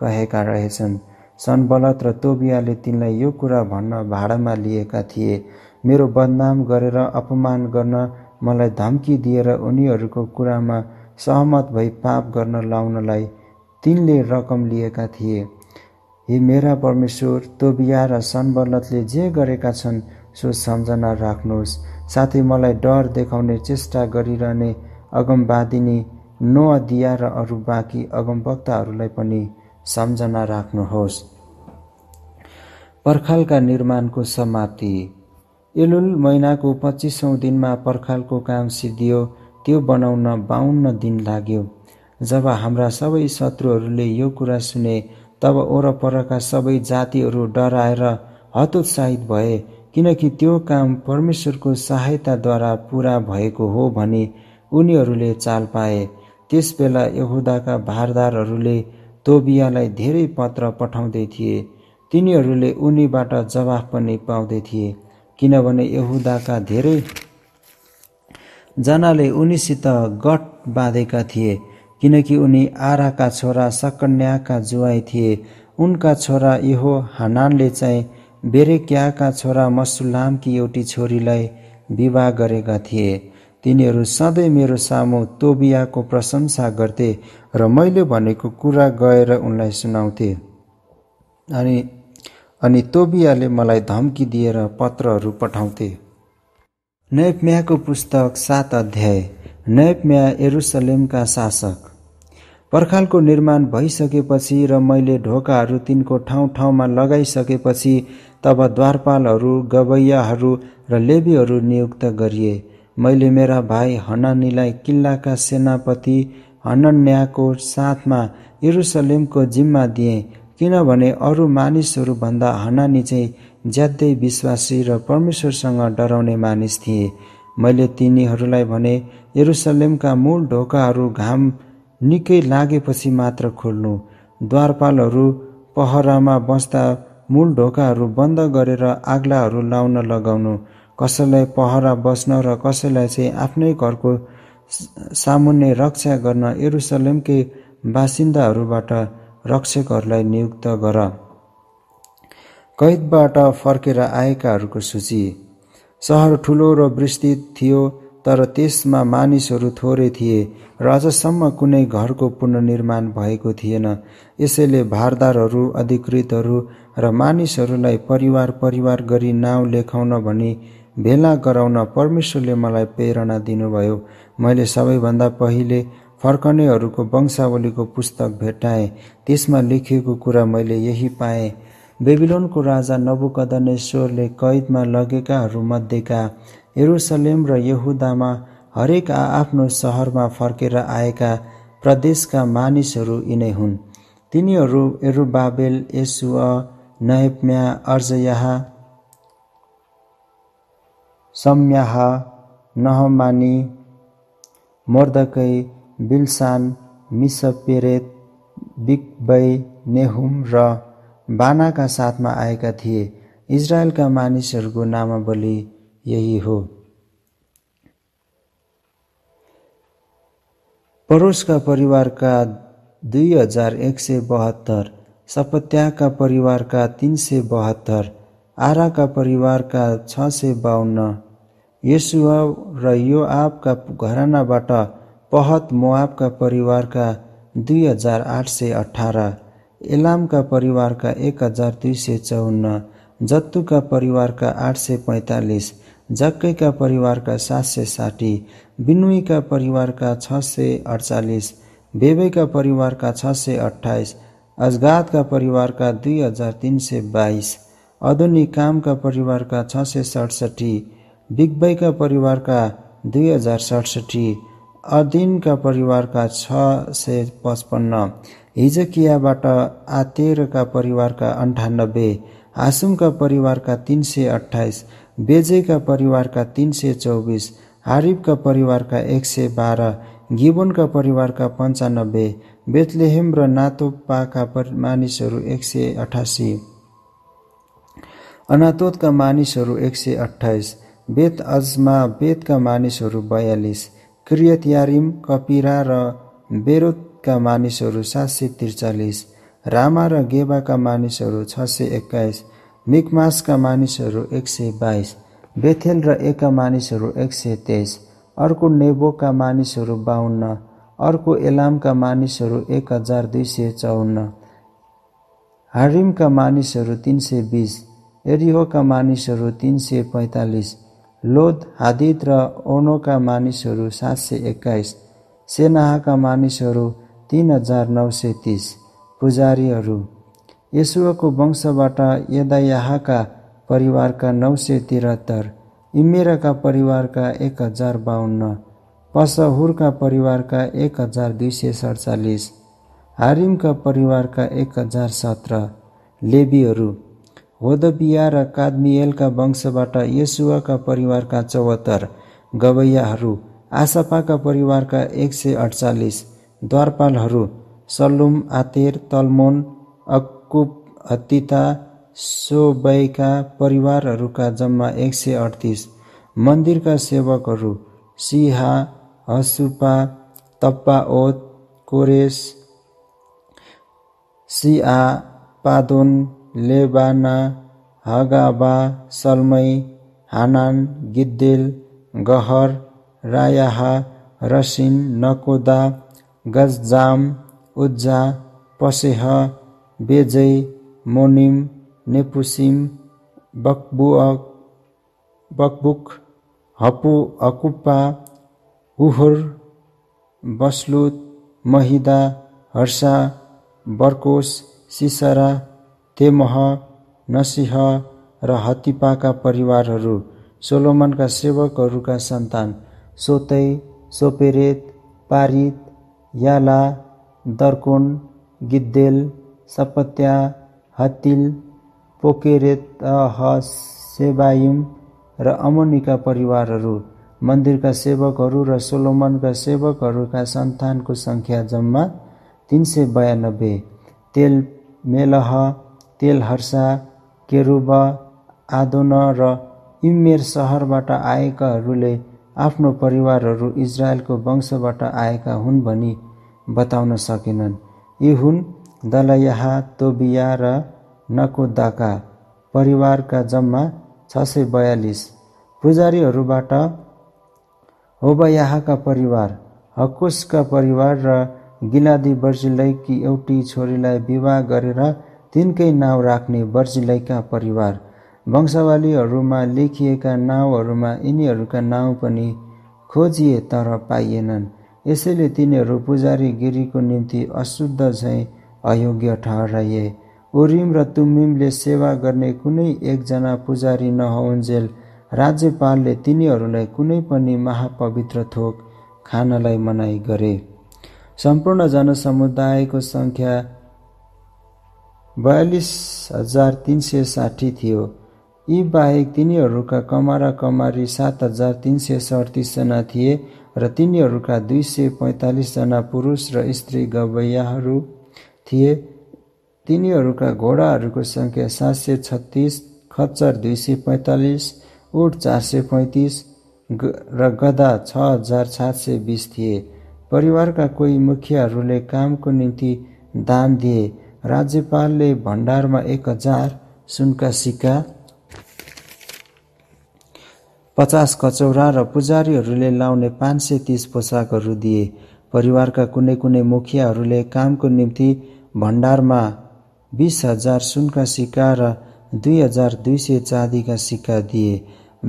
कहेका रहेछन् सनबलत र तोबियाले तिनलाई यो कुरा भन्न भाडामा लिएका थिए मेरो बदनाम गरेर अपमान गर्न मलाई धम्की दिएर उनीहरूको कुरामा सहमत भई पाप गर्न लाउनलाई तिनले रकम लिएका थिए हे मेरा परमेश्वर तोबिया र सनबलतले जे गरेका छन् सो सम्झना राख्नुहोस् साथै मलाई डर देखाउने चेष्टा गरिरहने अगमवादिनी नोअदिया र अरू बाँकी अगमवक्ताहरूलाई पनि सम्झना राख्नुहोस् पर्खालका निर्माणको समाप्ति एलुल महिनाको पच्चिसौँ दिनमा पर्खालको काम सिद्धियो त्यो बनाउन बाहुन्न दिन लाग्यो जब हाम्रा सबै शत्रुहरूले यो कुरा सुने तब वरपरका सबै जातिहरू डराएर हतोत्साहित भए किनकि त्यो काम परमेश्वरको सहायताद्वारा पुरा भएको हो भने उनीहरूले चाल पाए त्यसबेला यहुदाका भारदारहरूले तोबियालाई धेरै पत्र पठाउँदै थिए तिनीहरूले उनीबाट जवाफ पनि पाउँदै थिए किनभने यहुदाका धेरै जनाले उनीसित गठ बाँधेका थिए किनकि उनी आराका छोरा सकन्याका जुवाई थिए उनका छोरा यहो हनानले चाहिँ बेरेक्याका छोरा मसुलामकी एउटी छोरीलाई विवाह गरेका थिए तिनीहरू सधैँ मेरो सामु तोबियाको प्रशंसा गर्थे र मैले भनेको कुरा गएर उनलाई सुनाउँथे अनि अनि तोबियाले मलाई धम्की दिएर पत्रहरू पठाउँथे नेपम्याको पुस्तक सात अध्याय नैपम्या एरुसलेमका शासक पर्खालको निर्माण भइसकेपछि र मैले ढोकाहरू तिनको ठाउँ ठाउँमा लगाइसकेपछि तब द्वारपालहरू गवैयाहरू र लेबीहरू नियुक्त गरिए मैले मेरा भाइ हनानीलाई किल्लाका सेनापति हनन्याको साथमा यरुसलेमको जिम्मा दिएँ किनभने अरू मानिसहरूभन्दा हनानी चाहिँ ज्यादै विश्वासी र परमेश्वरसँग डराउने मानिस थिए मैले तिनीहरूलाई भने यरुसलेमका मूल ढोकाहरू घाम निकै लागेपछि मात्र खोल्नु द्वारपालहरू पहरामा बस्दा मूल ढोकाहरू बन्द गरेर आग्लाहरू लाउन लगाउनु कसैलाई पहरा बस्न र कसैलाई चाहिँ आफ्नै घरको सामान्य रक्षा गर्न यरुसलेमकै बासिन्दाहरूबाट रक्षकहरूलाई नियुक्त गर कैदबाट फर्केर आएकाहरूको सूची सहर ठुलो र विस्तृत थियो तर त्यसमा मानिसहरू थोरै थिए र कुनै घरको पुननिर्माण भएको थिएन यसैले भारदारहरू अधिकृतहरू र मानिसहरूलाई परिवार परिवार गरी नाउँ लेखाउन भनी भेला गराउन परमेश्वरले मलाई प्रेरणा दिनुभयो मैले सबैभन्दा पहिले फर्कनेहरूको वंशावलीको पुस्तक भेटाएँ त्यसमा लेखिएको कुरा मैले यही पाएँ बेबिलोनको राजा नबुकदनेश्वरले कैदमा लगेकाहरूमध्येका यरुसलेम र यहुदामा हरेक आफ्नो सहरमा फर्केर आएका प्रदेशका मानिसहरू यिनै हुन् तिनीहरू एरुबाबेल यसु नहेप्म्या अर्जयाह सम्याह नहमानी मोर्दकै बिल्सान मिसपेरेत बिकबै नेहुम र बानाका साथमा आएका थिए इजरायलका मानिसहरूको नामावली यही हो परोसका परिवारका दुई हजार एक सय बहत्तर सपत्याका परिवारका तिन सय बहत्तर आराका परिवारका छ सय बाहन्न यसुआ र यो आपका घरानाबाट पहत मोआबका परिवारका दुई हजार आठ सय अठार इलामका परिवारका एक हजार दुई सय चौन्न जत्तुका परिवारका आठ सय पैँतालिस जक्कैका परिवारका सात सय साठी बिनुईका परिवारका छ सय अडचालिस बेबेका परिवारका छ सय अठाइस अजगातका परिवारका दुई हजार तिन सय बाइस अधुनिक कामका परिवारका छ सय सडसठी बिगबैका परिवारका दुई हजार सडसठी अदिनका परिवारका छ सय पचपन्न हिजकियाबाट आतेरका परिवारका अन्ठानब्बे आसुमका परिवारका तिन सय अठाइस बेजेका परिवारका तिन सय चौबिस हारिबका परिवारका एक सय बाह्र गिबोनका परिवारका पन्चानब्बे बेतलेहेम र नातोपाका मानिसहरू एक सय अठासी अनातोतका मानिसहरू एक सय अठाइस बेत अजमा बेतका मानिसहरू बयालिस क्रियतयारिम कपिरा र बेरोत का मानिसहरू सात सय त्रिचालिस रामा र गेबाका मानिसहरू छ सय एक्काइस मिकमासका मानिसहरू एक सय बाइस बेथेल र एका मानिसहरू एक सय तेइस अर्को नेबोका मानिसहरू बाहन्न अर्को एलामका मानिसहरू एक हजार दुई सय चौन्न हारिमका मानिसहरू तिन सय बिस एरिहोका मानिसहरू तिन सय पैँतालिस लोध हादिद र ओनोका मानिसहरू सात सय एक्काइस सेनाहाका मानिसहरू तिन हजार नौ सय तिस पुजारीहरू यसुको वंशबाट यदायाहाका परिवारका नौ सय त्रिहत्तर इमेरका परिवारका एक हजार बाहन्न पसहुरका परिवारका एक हजार दुई सय सडचालिस हारिमका परिवारका एक हजार सत्र लेबीहरू होदबिया र कादमियलका वंशबाट यसुवाका परिवारका चौहत्तर गवैयाहरू आसापाका परिवारका एक सय अडचालिस द्वारपालहरू सल्लुम आतेर तल्मोन अक्कुब हत्तिता सोबैका परिवारहरूका जम्मा एक सय अडतिस मन्दिरका सेवकहरू सिहा हसुपा तप्पाओत कोरेस सिआ पादोन लेबाना हगाबा सलमै हानान गिद्देल गहर रायाहा रसिन नकोदा गजजाम उज्जा पसेह बेजै मोनिम नेपुसिम बकबु बकबुक हपु अकुप्पा उहुर बस्लुत महिदा हर्सा बर्कोस सिसरा तेमह नसिह र हतिपाका परिवारहरू सोलोमनका सेवकहरूका सन्तान सोतै सोपेरेत पारित याला दर्कुन, गिद्देल सपत्या हतिल पोकेरेतहसेबायुम सेबायुम र अमोनिका परिवारहरू मन्दिरका सेवकहरू र सोलोमनका सेवकहरूका सन्तानको सङ्ख्या जम्मा तिन सय बयानब्बे तेल मेलह तेल हर्सा केरुब आदोन र इमेर सहरबाट आएकाहरूले आफ्नो परिवारहरू इजरायलको वंशबाट आएका हुन् भनी बताउन सकेनन् यी हुन् दलयाहा तोबिया र नकोदाका परिवारका जम्मा छ सय बयालिस पुजारीहरूबाट होबयाहाका परिवार हकुसका परिवार र गिलादी बर्जिलैकी एउटी छोरीलाई विवाह गरेर तिनकै नाउँ राख्ने बर्जिलैका परिवार वंशावलीहरूमा लेखिएका नाउँहरूमा यिनीहरूका नाउँ पनि खोजिए तर पाइएनन् यसैले तिनीहरू पुजारी गिरीको निम्ति अशुद्ध झैँ अयोग्य ठहराइए उरिम र तुमिमले सेवा गर्ने कुनै एकजना पुजारी नहुन्जेल राज्यपालले तिनीहरूलाई कुनै पनि महापवित्र थोक खानलाई मनाइ गरे सम्पूर्ण जनसमुदायको सङ्ख्या बयालिस हजार तिन सय साठी थियो यी बाहेक तिनीहरूका कमारा कमारी सात हजार तिन सय सडतिसजना थिए र तिनीहरूका दुई सय पैँतालिसजना पुरुष र स्त्री गवैयाहरू थिए तिनीहरूका घोडाहरूको सङ्ख्या सात सय छत्तिस खच्चर दुई सय पैँतालिस उठ चार सय पैँतिस र गदा छ हजार सात सय बिस थिए परिवारका कोही मुखियाहरूले कामको निम्ति दान दिए राज्यपालले भण्डारमा एक हजार सुनका सिक्का पचास कचौरा र पुजारीहरूले लाउने पाँच सय तिस पोसाकहरू दिए परिवारका कुनै कुनै मुखियाहरूले कामको निम्ति भण्डारमा बिस हजार सुनका सिक्का र दुई हजार दुई सय चाँदीका सिक्का दिए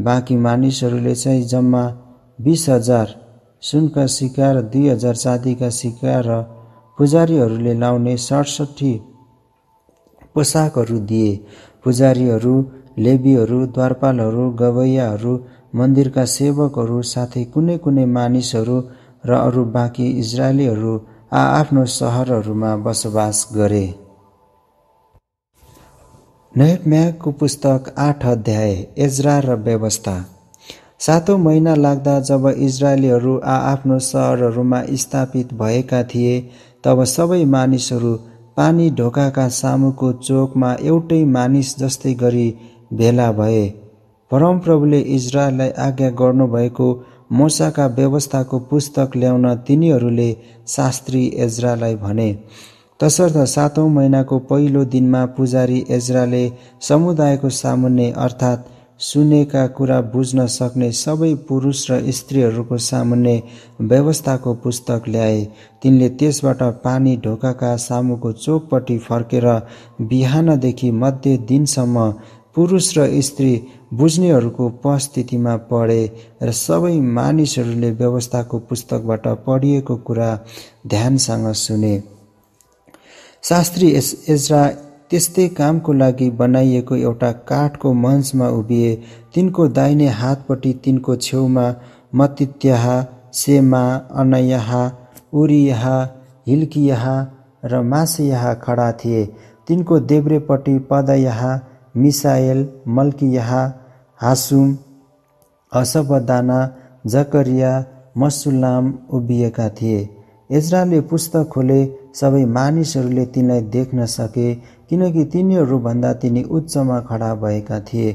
बाँकी मानिसहरूले चाहिँ जम्मा बिस हजार सुनका सिक्का र दुई हजार चाँदीका सिक्का र पुजारीहरूले लाउने सडसठी पोसाकहरू दिए पुजारीहरू लेबीहरू द्वारपालहरू गवैयाहरू मन्दिरका सेवकहरू साथै कुनै कुनै मानिसहरू र अरू बाँकी इजरायलीहरू आफ्नो सहरहरूमा बसोबास गरे नयाको पुस्तक आठ अध्याय एजरा र व्यवस्था सातौँ महिना लाग्दा जब इजरायलीहरू आआफ्नो सहरहरूमा स्थापित भएका थिए तब सबै मानिसहरू पानी ढोकाका सामुको चोकमा एउटै मानिस जस्तै गरी भेला भए परमप्रभुले इजरायललाई आज्ञा गर्नुभएको मोसाका व्यवस्थाको पुस्तक ल्याउन तिनीहरूले शास्त्री एजरालाई भने तसर्थ सातौँ महिनाको पहिलो दिनमा पुजारी एजराले समुदायको सामुन्ने अर्थात् सुनेका कुरा बुझ्न सक्ने सबै पुरुष र स्त्रीहरूको सामुन्ने व्यवस्थाको पुस्तक ल्याए तिनले त्यसबाट पानी ढोकाका सामुको चोकपट्टि फर्केर बिहानदेखि मध्य दिनसम्म पुरुष र स्त्री बुझ्नेहरूको उपस्थितिमा पढे र सबै मानिसहरूले व्यवस्थाको पुस्तकबाट पढिएको कुरा ध्यानसँग सुने शास्त्री एस एजरा त्यस्तै कामको लागि बनाइएको एउटा काठको मञ्चमा उभिए तिनको दाहिने हातपट्टि तिनको छेउमा मतित्यह सेमा अनयह उरिह हिल्कियाहा र मासियाहा खडा थिए तिनको देब्रेपट्टि पदयहा मिसायल मल्कियाहा हासुम असबदाना जकरिया मसुलाम उभिएका थिए इजरायलले पुस्तक खोले सबै मानिसहरूले तिनलाई देख्न सके किनकि तिनीहरूभन्दा तिनी उच्चमा खडा भएका थिए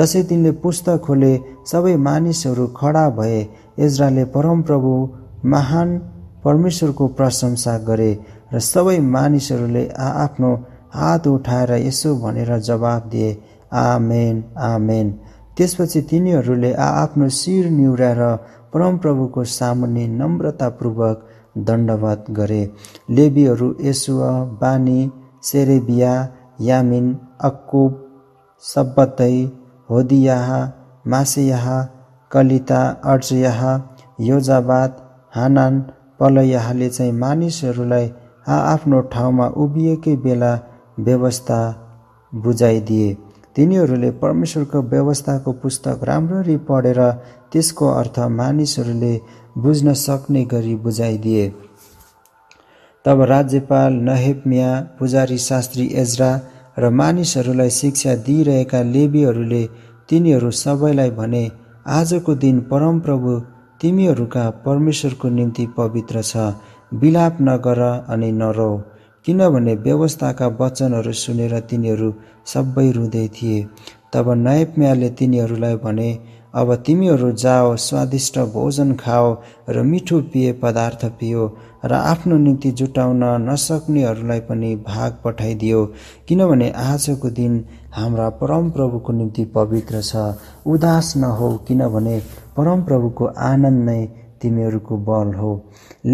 जसै तिनले पुस्तक खोले सबै मानिसहरू खडा भए इजरायलले परमप्रभु महान परमेश्वरको प्रशंसा गरे र सबै मानिसहरूले आआफ्नो हात उठाएर यसो भनेर जवाब दिए आमेन आमेन त्यसपछि तिनीहरूले आ आफ्नो शिर निहुराएर परमप्रभुको सामुन्ने नम्रतापूर्वक दण्डवत गरे लेबीहरू यसुआ बानी सेरेबिया यामिन अक्कुब सब्बतै होदियाह मासेयाह कलिता अर्जयाह योजाबात हानान पलयाहले चाहिँ मानिसहरूलाई आ आफ्नो ठाउँमा उभिएकै बेला व्यवस्था बुझाइदिए तिनीहरूले परमेश्वरको व्यवस्थाको पुस्तक राम्ररी पढेर त्यसको अर्थ मानिसहरूले बुझ्न सक्ने गरी बुझाइदिए तब राज्यपाल नहेपमिया पुजारी शास्त्री एजरा र मानिसहरूलाई शिक्षा दिइरहेका लेबीहरूले तिनीहरू सबैलाई भने आजको दिन परमप्रभु तिमीहरूका परमेश्वरको निम्ति पवित्र छ विलाप नगर अनि नरौ किनभने व्यवस्थाका वचनहरू सुनेर तिनीहरू सबै रुँदै थिए तब नयम्याहले तिनीहरूलाई भने अब तिमीहरू जाओ स्वादिष्ट भोजन खाओ र मिठो पिए पदार्थ पियो र आफ्नो निम्ति जुटाउन नसक्नेहरूलाई पनि भाग पठाइदियो किनभने आजको दिन हाम्रा परमप्रभुको निम्ति पवित्र छ उदास नहो किनभने परमप्रभुको आनन्द नै तिमीहरूको बल हो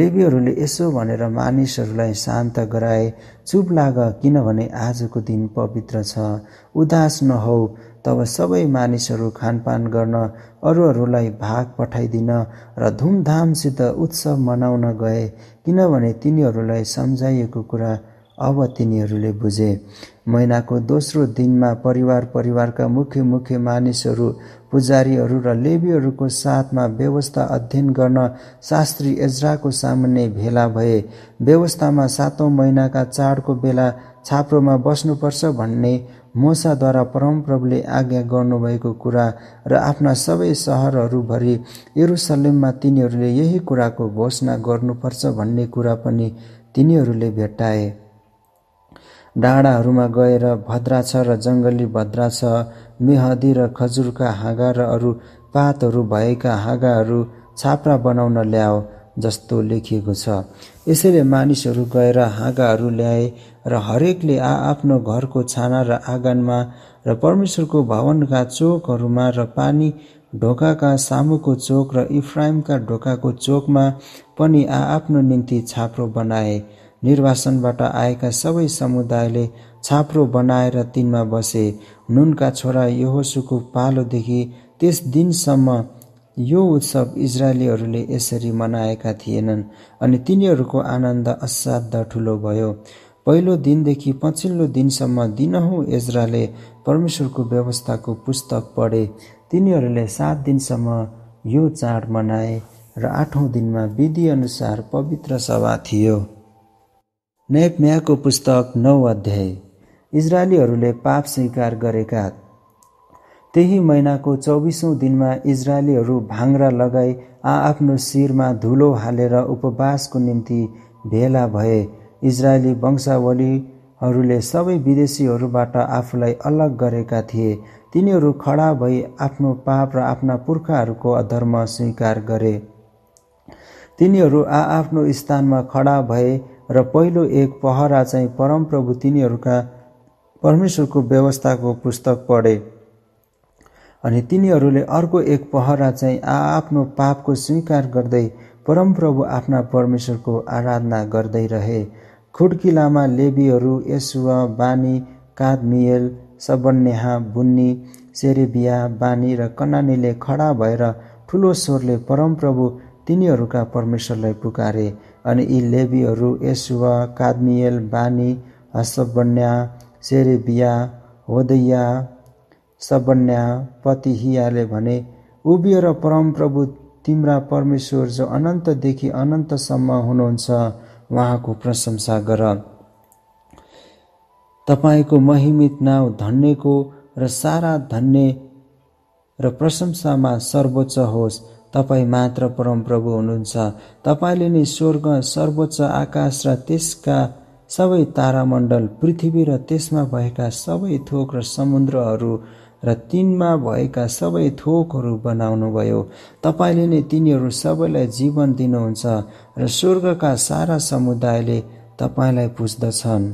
लेबीहरूले यसो भनेर मानिसहरूलाई शान्त गराए चुप लाग किनभने आजको दिन पवित्र छ उदास नहौ तब सबै मानिसहरू खानपान गर्न अरूहरूलाई भाग पठाइदिन र धुमधामसित उत्सव मनाउन गए किनभने तिनीहरूलाई सम्झाइएको कुरा अब तिनीहरूले बुझे महिनाको दोस्रो दिनमा परिवार परिवारका मुख्य मुख्य मानिसहरू पुजारीहरू र लेबीहरूको साथमा व्यवस्था अध्ययन गर्न शास्त्री एज्राको सामान्य भेला भए व्यवस्थामा सातौँ महिनाका चाडको बेला छाप्रोमा बस्नुपर्छ भन्ने मोसाद्वारा परमप्रभुले आज्ञा गर्नुभएको कुरा र आफ्ना सबै सहरहरूभरि यरुसलेममा तिनीहरूले यही कुराको घोषणा गर्नुपर्छ भन्ने कुरा पनि तिनीहरूले भेट्टाए डाँडाहरूमा गएर भद्राछ र जङ्गली भद्राछ मेहदी र खजुरका हाँगा र अरू पातहरू भएका हाँगाहरू छाप्रा बनाउन ल्याओ जस्तो लेखिएको छ यसैले मानिसहरू गएर हाँगाहरू ल्याए र हरेकले आआफ्नो घरको छाना र आँगनमा र परमेश्वरको भवनका चोकहरूमा र पानी ढोकाका सामुको चोक र इफ्राइमका ढोकाको चोकमा पनि आआफ्नो निम्ति छाप्रो बनाए निर्वासनबाट आएका सबै समुदायले छाप्रो बनाएर तिनमा बसे नुनका छोरा यहोसुको पालोदेखि त्यस दिनसम्म यो उत्सव इजरायलीहरूले यसरी मनाएका थिएनन् अनि तिनीहरूको आनन्द असाध्य ठुलो भयो पहिलो दिनदेखि पछिल्लो दिनसम्म दिनहुँ इजरायलले परमेश्वरको व्यवस्थाको पुस्तक पढे तिनीहरूले सात दिनसम्म यो चाड मनाए र आठौँ दिनमा विधिअनुसार पवित्र सभा थियो नेपम्याको पुस्तक नौ अध्याय इजरायलीहरूले पाप स्वीकार गरेका त्यही महिनाको चौबिसौँ दिनमा इजरायलीहरू भाङ्रा लगाई आआफ्नो शिरमा धुलो हालेर उपवासको निम्ति भेला भए इजरायली वंशावलीहरूले सबै विदेशीहरूबाट आफूलाई अलग गरेका थिए तिनीहरू खडा भई आफ्नो पाप र आफ्ना पुर्खाहरूको अधर्म स्वीकार गरे तिनीहरू आआफ्नो स्थानमा खडा भए र पहिलो एक पहरा चाहिँ परमप्रभु तिनीहरूका परमेश्वरको व्यवस्थाको पुस्तक पढे अनि तिनीहरूले अर्को एक पहरा चाहिँ आआफ्नो पापको स्वीकार गर्दै परमप्रभु आफ्ना परमेश्वरको आराधना गर्दै रहे खुड्किलामा लेबीहरू यसुवा बानी कादमियल सबन्नेहा बुन्नी सेरेबिया बानी र कनानीले खडा भएर ठुलो स्वरले परमप्रभु तिनीहरूका परमेश्वरलाई पुकारे अनि यी लेबीहरू यसुवा कादमियल बानी हसबन्या सेरेबिया होदैया सबन्या पतिहियाले भने उभिएर परमप्रभु तिम्रा परमेश्वर जो अनन्तदेखि अनन्तसम्म हुनुहुन्छ उहाँको प्रशंसा गर तपाईँको महिमित नाउँ धन्यको र सारा धन्य र प्रशंसामा सर्वोच्च होस् तपाईँ मात्र परमप्रभु हुनुहुन्छ तपाईँले नै स्वर्ग सर्वोच्च आकाश र त्यसका सबै तारामण्डल पृथ्वी र त्यसमा भएका सबै थोक र समुद्रहरू र तिनमा भएका सबै थोकहरू बनाउनुभयो तपाईँले नै तिनीहरू सबैलाई जीवन दिनुहुन्छ र स्वर्गका सारा समुदायले तपाईँलाई पुज्दछन्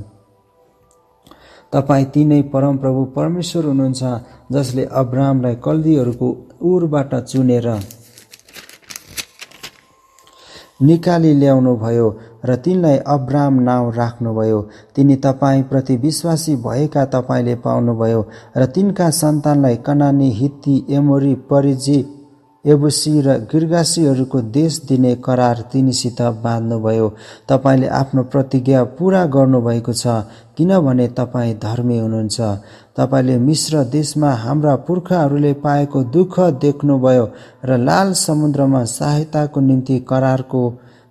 तपाईँ तिनै परमप्रभु परमेश्वर हुनुहुन्छ जसले अब्राहमलाई कल्दीहरूको उरबाट चुनेर निकाली ल्याउनुभयो र तिनलाई अब्राम नाउँ राख्नुभयो तिनी तपाईँप्रति विश्वासी भएका तपाईँले पाउनुभयो र तिनका सन्तानलाई कनानी हित्ती एमोरी परिजी एबुसी र गिर्गासीहरूको देश दिने करार तिनीसित बाँध्नुभयो तपाईँले आफ्नो प्रतिज्ञा पुरा गर्नुभएको छ किनभने तपाईँ धर्मी हुनुहुन्छ तपाईँले मिश्र देशमा हाम्रा पुर्खाहरूले पाएको दुःख देख्नुभयो र लाल समुद्रमा सहायताको निम्ति करारको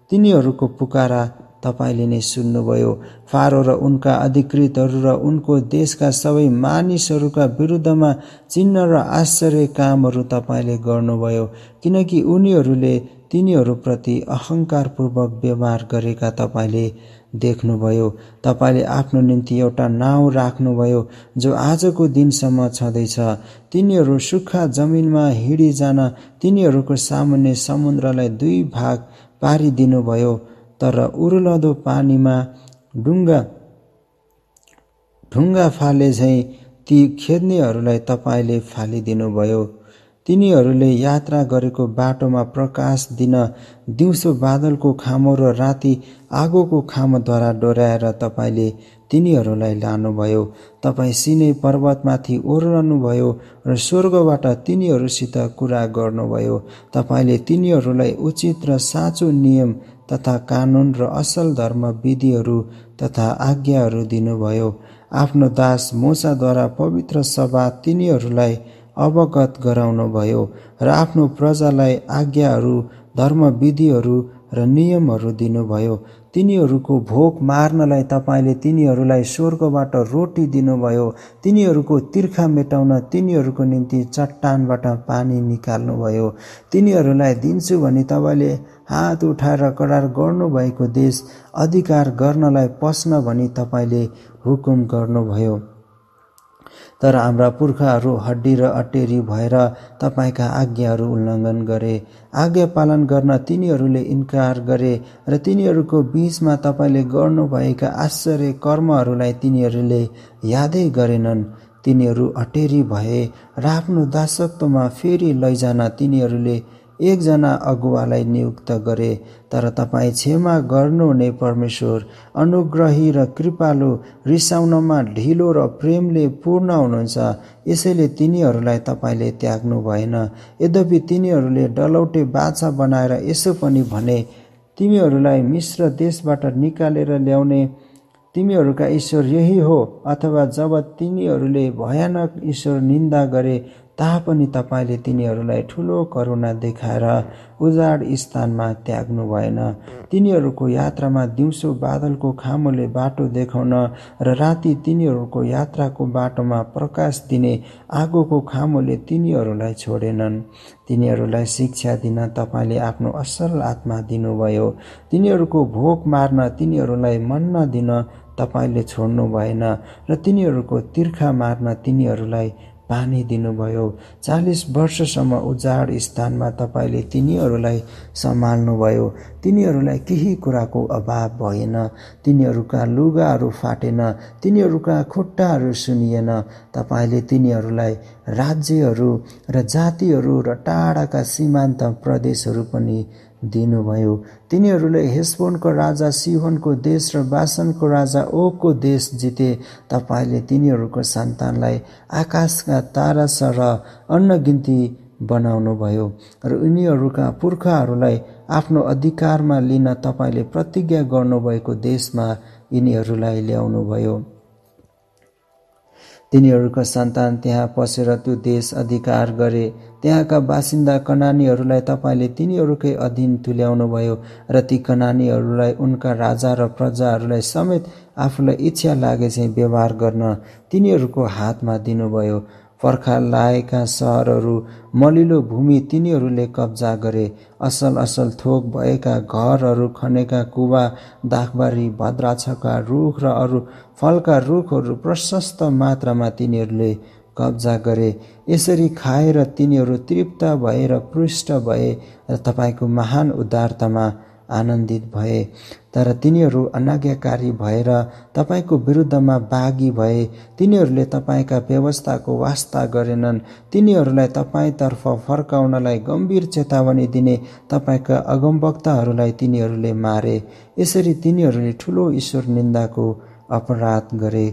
तिनीहरूको पुकारा तपाईँले नै सुन्नुभयो फारो र उनका अधिकृतहरू र उनको देशका सबै मानिसहरूका विरुद्धमा चिन्ह र आश्चर्य कामहरू तपाईँले गर्नुभयो किनकि उनीहरूले तिनीहरूप्रति अहङ्कारपूर्वक व्यवहार गरेका तपाईँले देख्नुभयो तपाईँले आफ्नो निम्ति एउटा नाउँ राख्नुभयो जो आजको दिनसम्म छँदैछ तिनीहरू सुक्खा जमिनमा हिँडी जान तिनीहरूको सामान्य समुद्रलाई दुई भाग पारिदिनुभयो तर उर्लदो पानीमा डुङ्गा ढुङ्गा फाले झैँ ती खेद्नेहरूलाई तपाईँले फालिदिनुभयो तिनीहरूले यात्रा गरेको बाटोमा प्रकाश दिन दिउँसो बादलको खामो र राति आगोको खामोद्वारा डोर्याएर तपाईँले तिनीहरूलाई लानुभयो तपाईँ सिनै पर्वतमाथि ओर्लनुभयो र स्वर्गबाट तिनीहरूसित कुरा गर्नुभयो तपाईँले तिनीहरूलाई उचित र साँचो नियम तथा कानुन र असल धर्म विधिहरू तथा आज्ञाहरू दिनुभयो आफ्नो दास मोसाद्वारा पवित्र सभा तिनीहरूलाई अवगत गराउनुभयो र आफ्नो प्रजालाई आज्ञाहरू धर्मविधिहरू र नियमहरू दिनुभयो तिनीहरूको भोक मार्नलाई तपाईँले तिनीहरूलाई स्वर्गबाट रोटी दिनुभयो तिनीहरूको तिर्खा मेटाउन तिनीहरूको निम्ति चट्टानबाट पानी निकाल्नुभयो तिनीहरूलाई दिन्छु भने तपाईँले हात उठाएर करार गर्नुभएको देश अधिकार गर्नलाई पस्न भनी तपाईँले हुकुम गर्नुभयो तर हाम्रा पुर्खाहरू हड्डी र अटेरी भएर तपाईँका आज्ञाहरू उल्लङ्घन गरे आज्ञा पालन गर्न तिनीहरूले इन्कार गरे र तिनीहरूको बिचमा तपाईँले गर्नुभएका आश्चर्य कर्महरूलाई तिनीहरूले यादै गरेनन् तिनीहरू अटेरी भए र आफ्नो दासत्वमा फेरि लैजान तिनीहरूले एकजना अगुवालाई नियुक्त गरे तर तपाईँ क्षमा गर्नुहुने परमेश्वर अनुग्रही र कृपालु रिसाउनमा ढिलो र प्रेमले पूर्ण हुनुहुन्छ यसैले तिनीहरूलाई तपाईँले त्याग्नु भएन यद्यपि तिनीहरूले डलौटे बाछा बनाएर यसो पनि भने तिमीहरूलाई मिश्र देशबाट निकालेर ल्याउने तिमीहरूका ईश्वर यही हो अथवा जब तिनीहरूले भयानक ईश्वर निन्दा गरे तापनि तपाईँले तिनीहरूलाई ठुलो करुणा देखाएर उजाड स्थानमा त्याग्नु भएन तिनीहरूको यात्रामा दिउँसो बादलको खामोले बाटो देखाउन र राति तिनीहरूको यात्राको बाटोमा प्रकाश दिने आगोको खामोले तिनीहरूलाई छोडेनन् तिनीहरूलाई शिक्षा दिन तपाईँले आफ्नो असल आत्मा दिनुभयो तिनीहरूको भोक मार्न तिनीहरूलाई मन नदिन तपाईँले छोड्नु भएन र तिनीहरूको तिर्खा मार्न तिनीहरूलाई पानी दिनुभयो चालिस वर्षसम्म उजाड स्थानमा तपाईँले तिनीहरूलाई सम्हाल्नुभयो तिनीहरूलाई केही कुराको अभाव भएन तिनीहरूका लुगाहरू फाटेन तिनीहरूका खुट्टाहरू सुनिएन तपाईँले तिनीहरूलाई राज्यहरू र जातिहरू र टाढाका सीमान्त प्रदेशहरू पनि दिनुभयो तिनीहरूले हेसबोनको राजा सिहोनको देश र बासनको राजा ओको देश जिते तपाईँले तिनीहरूको सन्तानलाई आकाशका तारा र अन्नगिन्ती बनाउनुभयो र उनीहरूका पुर्खाहरूलाई आफ्नो अधिकारमा लिन तपाईँले प्रतिज्ञा गर्नुभएको देशमा यिनीहरूलाई ल्याउनुभयो तिनीहरूको सन्तान त्यहाँ पसेर त्यो देश अधिकार गरे त्यहाँका बासिन्दा कनानीहरूलाई तपाईँले तिनीहरूकै अधीन तुल्याउनु भयो र ती कनानीहरूलाई उनका राजा र प्रजाहरूलाई समेत आफूलाई इच्छा लागे चाहिँ व्यवहार गर्न तिनीहरूको हातमा दिनुभयो पर्खा लागेका सहरहरू मलिलो भूमि तिनीहरूले कब्जा गरे असल असल थोक भएका घरहरू खनेका कुवा दाखबारी भद्राछका रुख र अरू फलका रुखहरू प्रशस्त मात्रामा तिनीहरूले कब्जा गरे यसरी खाएर तिनीहरू तृप्त भएर पृष्ठ भए र तपाईँको महान उदारतामा आनन्दित भए तर तिनीहरू अनाज्ञाकारी भएर तपाईँको विरुद्धमा बाघी भए तिनीहरूले तपाईँका व्यवस्थाको वास्ता गरेनन् तिनीहरूलाई तपाईँतर्फ फर्काउनलाई गम्भीर चेतावनी दिने तपाईँका अगमवक्ताहरूलाई तिनीहरूले मारे यसरी तिनीहरूले ठुलो ईश्वर निन्दाको अपराध गरे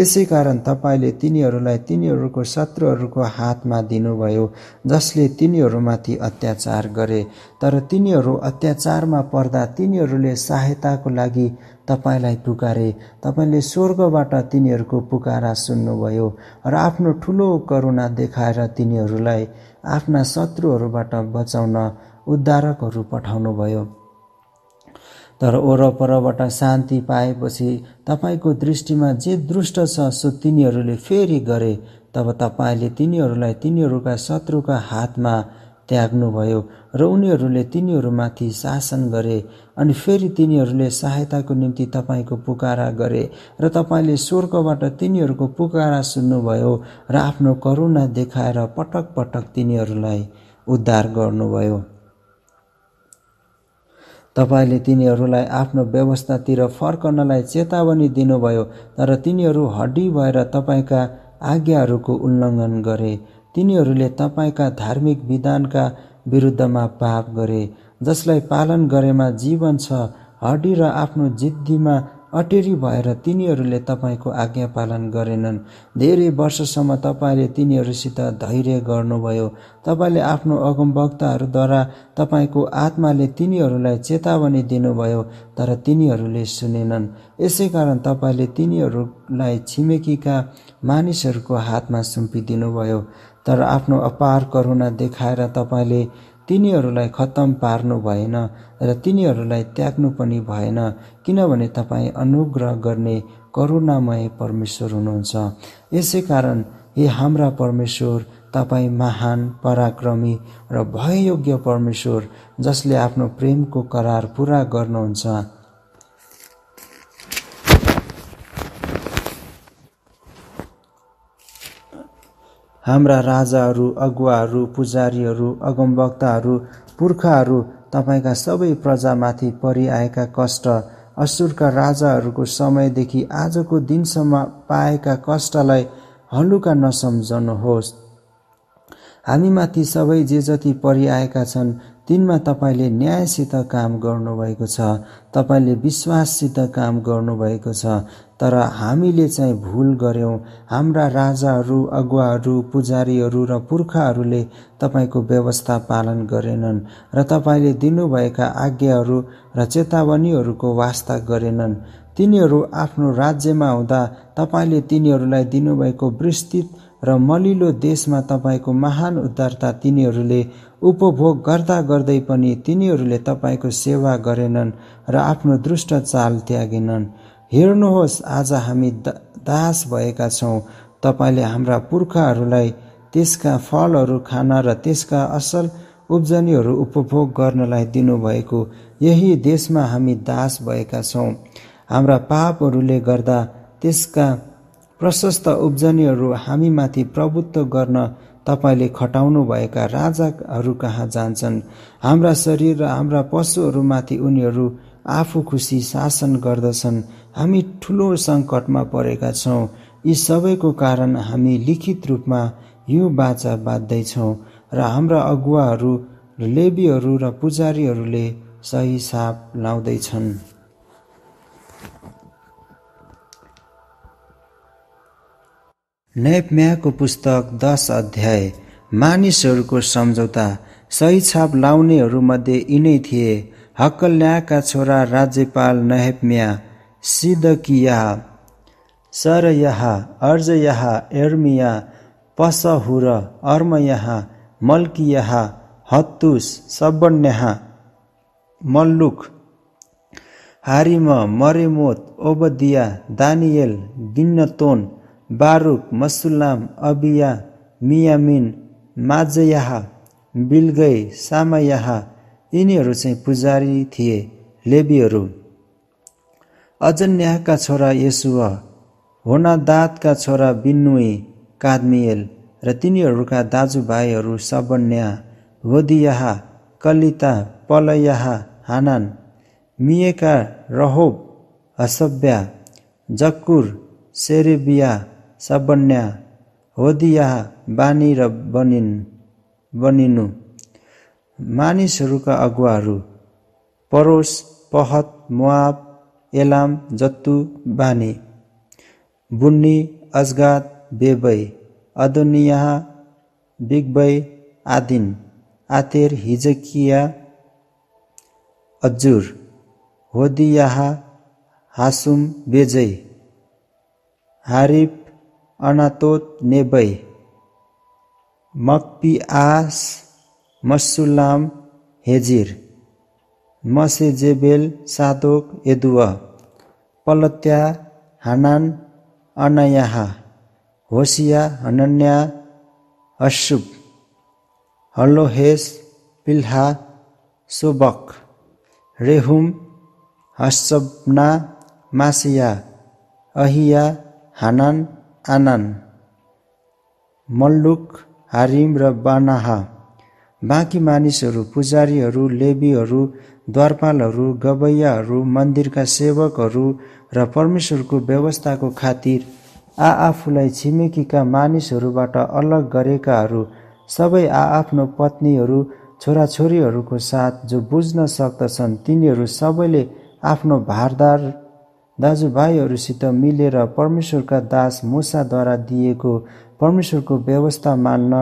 यसै कारण तपाईँले तिनीहरूलाई तिनीहरूको शत्रुहरूको हातमा दिनुभयो जसले तिनीहरूमाथि अत्याचार गरे तर तिनीहरू अत्याचारमा पर्दा तिनीहरूले सहायताको लागि तपाईँलाई पुकारे तपाईँले स्वर्गबाट तिनीहरूको पुकारा सुन्नुभयो र आफ्नो ठुलो करुणा देखाएर तिनीहरूलाई आफ्ना शत्रुहरूबाट बचाउन उद्धारकहरू पठाउनुभयो तर वरपरबाट शान्ति पाएपछि तपाईँको दृष्टिमा जे दुष्ट छ सो तिनीहरूले फेरि गरे तब तपाईँले तिनीहरूलाई तिनीहरूका शत्रुका हातमा त्याग्नुभयो र उनीहरूले तिनीहरूमाथि शासन गरे अनि फेरि तिनीहरूले सहायताको निम्ति तपाईँको पुकारा गरे र तपाईँले स्वर्गबाट तिनीहरूको पुकारा सुन्नुभयो र आफ्नो करुणा देखाएर पटक पटक तिनीहरूलाई उद्धार गर्नुभयो तपाईँले तिनीहरूलाई आफ्नो व्यवस्थातिर फर्कनलाई चेतावनी दिनुभयो तर तिनीहरू हड्डी भएर तपाईँका आज्ञाहरूको उल्लङ्घन गरे तिनीहरूले तपाईँका धार्मिक विधानका विरुद्धमा पाप गरे जसलाई पालन गरेमा जीवन छ हड्डी र आफ्नो जिद्दीमा अटेरी भएर तिनीहरूले तपाईँको आज्ञा पालन गरेनन् धेरै वर्षसम्म तपाईँले तिनीहरूसित धैर्य गर्नुभयो तपाईँले आफ्नो अगमवक्ताहरूद्वारा तपाईँको आत्माले तिनीहरूलाई चेतावनी दिनुभयो तर तिनीहरूले सुनेनन् यसै कारण तपाईँले तिनीहरूलाई छिमेकीका मानिसहरूको हातमा सुम्पिदिनुभयो तर आफ्नो अपार करुणा देखाएर तपाईँले तिनीहरूलाई खत्तम पार्नु भएन र तिनीहरूलाई त्याग्नु पनि भएन किनभने तपाईँ अनुग्रह गर्ने करुणामय परमेश्वर हुनुहुन्छ यसै कारण हे हाम्रा परमेश्वर तपाईँ महान पराक्रमी र भययोग्य परमेश्वर जसले आफ्नो प्रेमको करार पुरा गर्नुहुन्छ हाम्रा राजाहरू अगुवाहरू पुजारीहरू अगमवक्ताहरू पुर्खाहरू तपाईँका सबै प्रजामाथि परिआएका कष्ट असुरका राजाहरूको समयदेखि आजको दिनसम्म पाएका कष्टलाई हलुका नसम्झनुहोस् हामीमाथि सबै जे जति परिआएका छन् तिनमा तपाईँले न्यायसित काम गर्नुभएको छ तपाईँले विश्वाससित काम गर्नुभएको छ तर हामीले चाहिँ भुल गऱ्यौँ हाम्रा राजाहरू अगुवाहरू पुजारीहरू र पुर्खाहरूले तपाईँको व्यवस्था पालन गरेनन् र तपाईँले दिनुभएका आज्ञाहरू र चेतावनीहरूको वास्ता गरेनन् तिनीहरू आफ्नो राज्यमा हुँदा तपाईँले तिनीहरूलाई दिनुभएको विस्तृत र मलिलो देशमा तपाईँको महान उद्धारता तिनीहरूले उपभोग गर्दा गर्दै पनि तिनीहरूले तपाईँको सेवा गरेनन् र आफ्नो दुष्ट चाल त्यागेनन् हेर्नुहोस् आज हामी दास भएका छौँ तपाईँले हाम्रा पुर्खाहरूलाई त्यसका फलहरू खान र त्यसका असल उब्जनीहरू उपभोग गर्नलाई दिनुभएको यही देशमा हामी दास भएका छौँ हाम्रा पापहरूले गर्दा त्यसका प्रशस्त उब्जनीहरू हामीमाथि प्रभुत्व गर्न तपाईँले भएका राजाहरू कहाँ जान्छन् हाम्रा शरीर र हाम्रा पशुहरूमाथि उनीहरू आफू खुसी शासन गर्दछन् हामी ठुलो सङ्कटमा परेका छौँ यी सबैको कारण हामी लिखित रूपमा यो बाचा बाँध्दैछौँ र हाम्रा अगुवाहरू लेबीहरू र पुजारीहरूले सही साप लाउँदैछन् नेपम्याको पुस्तक दस अध्याय मानिसहरूको सम्झौता सही छाप लाउनेहरूमध्ये यिनै थिए हक्कल्याका छोरा राज्यपाल नेपम्या सिदकिया सरयह अर्जयह एर्मिया पसहुर अर्मयह मल्कियाह हत्तुस सबन्याहा मल्लुक हारिम मरेमोत ओबदिया दानियल गिन्नतोन बारुक मसुलाम अबिया मियामिन माजयाह बिलगै सामयाह यिनीहरू चाहिँ पुजारी थिए लेबीहरू अजन्याहका छोरा होना होनादातका छोरा बिन्नुई कादमियल र तिनीहरूका दाजुभाइहरू सबन्या होदियाह कलिता पलयाहा हानान मिएका रहोब असभ्या जक्कुर सेरेबिया सबन्या होदियाहा बानी र बनिन् बनिनु मानिसहरूका अगुवाहरू परोस पहत मुआब एलाम Zattu Bani Bunni Azgad Bebai Adonijah Bigvai Adin Ater Hezekiah Azzur Hodiah Hashum Bezai Hariph Anathoth Nebai Magpiash Meshullam हेजिर मसेजेबेल Zadok यदुव पलत्या हानान अनयाह होसिया हनन्या अशुभ हलोहेस पिल्हा सोबक रेहुम हसबना मासिया अहिया हानान आनान मल्लुक हारिम र बानाहा बाँकी मानिसहरू पुजारीहरू लेबीहरू द्वारपालहरू गवैयाहरू मन्दिरका सेवकहरू र परमेश्वरको व्यवस्थाको खातिर आआफूलाई छिमेकीका मानिसहरूबाट अलग गरेकाहरू सबै आआफ्नो पत्नीहरू छोराछोरीहरूको साथ जो बुझ्न सक्दछन् तिनीहरू सबैले आफ्नो भारदार दाजुभाइहरूसित मिलेर परमेश्वरका दास मुसाद्वारा दिएको परमेश्वरको व्यवस्था मान्न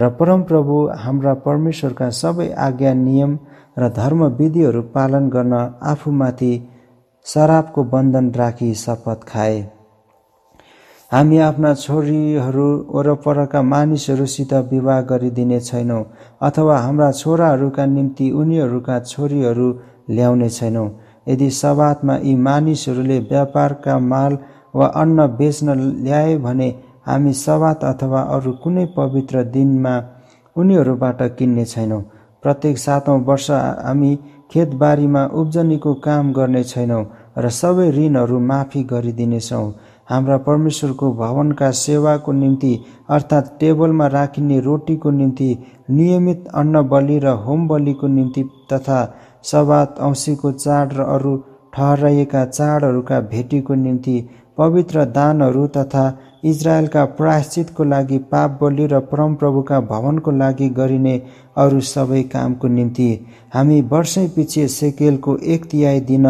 र परमप्रभु हाम्रा परमेश्वरका सबै आज्ञा नियम र धर्म विधिहरू पालन गर्न आफूमाथि शराबको बन्धन राखी शपथ खाए हामी आफ्ना छोरीहरू वरपरका मानिसहरूसित विवाह गरिदिने छैनौँ अथवा हाम्रा छोराहरूका निम्ति उनीहरूका छोरीहरू ल्याउने छैनौँ यदि सवादमा यी मानिसहरूले व्यापारका माल वा अन्न बेच्न ल्याए भने हामी सवात अथवा अरू कुनै पवित्र दिनमा उनीहरूबाट किन्ने छैनौँ प्रत्येक सातौँ वर्ष हामी खेतबारीमा उब्जनीको काम गर्ने छैनौँ र सबै ऋणहरू माफी गरिदिनेछौँ हाम्रा परमेश्वरको भवनका सेवाको निम्ति अर्थात् टेबलमा राखिने रोटीको निम्ति नियमित अन्न बलि र होम बलिको निम्ति तथा सवात औँसीको चाड र अरू ठहरइएका चाडहरूका भेटीको निम्ति पवित्र दानहरू तथा इजरायलका प्रायश्चितको लागि पाप बलि र परमप्रभुका भवनको लागि गरिने अरू सबै कामको निम्ति हामी वर्षै पछि सेकेलको एक तिहाई दिन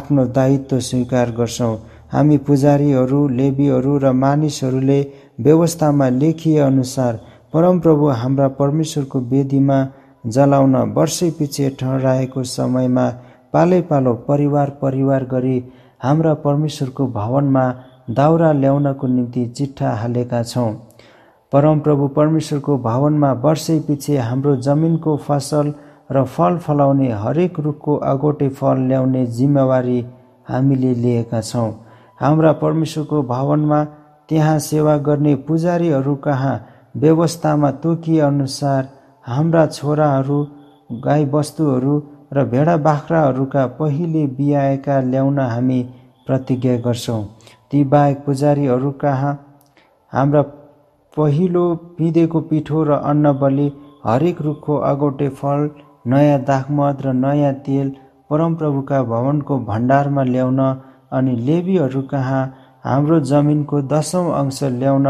आफ्नो दायित्व स्वीकार गर्छौँ हामी पुजारीहरू लेबीहरू र मानिसहरूले व्यवस्थामा लेखिए अनुसार परमप्रभु हाम्रा परमेश्वरको वेदीमा जलाउन वर्षै पछि ठहराएको समयमा पालै पालो परिवार परिवार गरी हाम्रा परमेश्वरको भवनमा दाउरा ल्याउनको निम्ति चिट्ठा हालेका छौँ परमप्रभु परमेश्वरको भवनमा वर्षै पछि हाम्रो जमिनको फसल र फल फलाउने हरेक रुखको अगोटे फल ल्याउने जिम्मेवारी हामीले लिएका छौँ हाम्रा परमेश्वरको भवनमा त्यहाँ सेवा गर्ने पुजारीहरू कहाँ व्यवस्थामा अनुसार हाम्रा छोराहरू गाईबस्तुहरू र भेडा बाख्राहरूका पहिले बिहाएका ल्याउन हामी प्रतिज्ञा गर्छौँ ती बाहेक पुजारीहरू कहाँ हाम्रा पहिलो पिँधेको पिठो र अन्न बलि हरेक रुखको अगौटे फल नयाँ दाखमद र नयाँ तेल परमप्रभुका भवनको भण्डारमा ल्याउन अनि लेबीहरू कहाँ हाम्रो जमिनको दसौँ अंश ल्याउन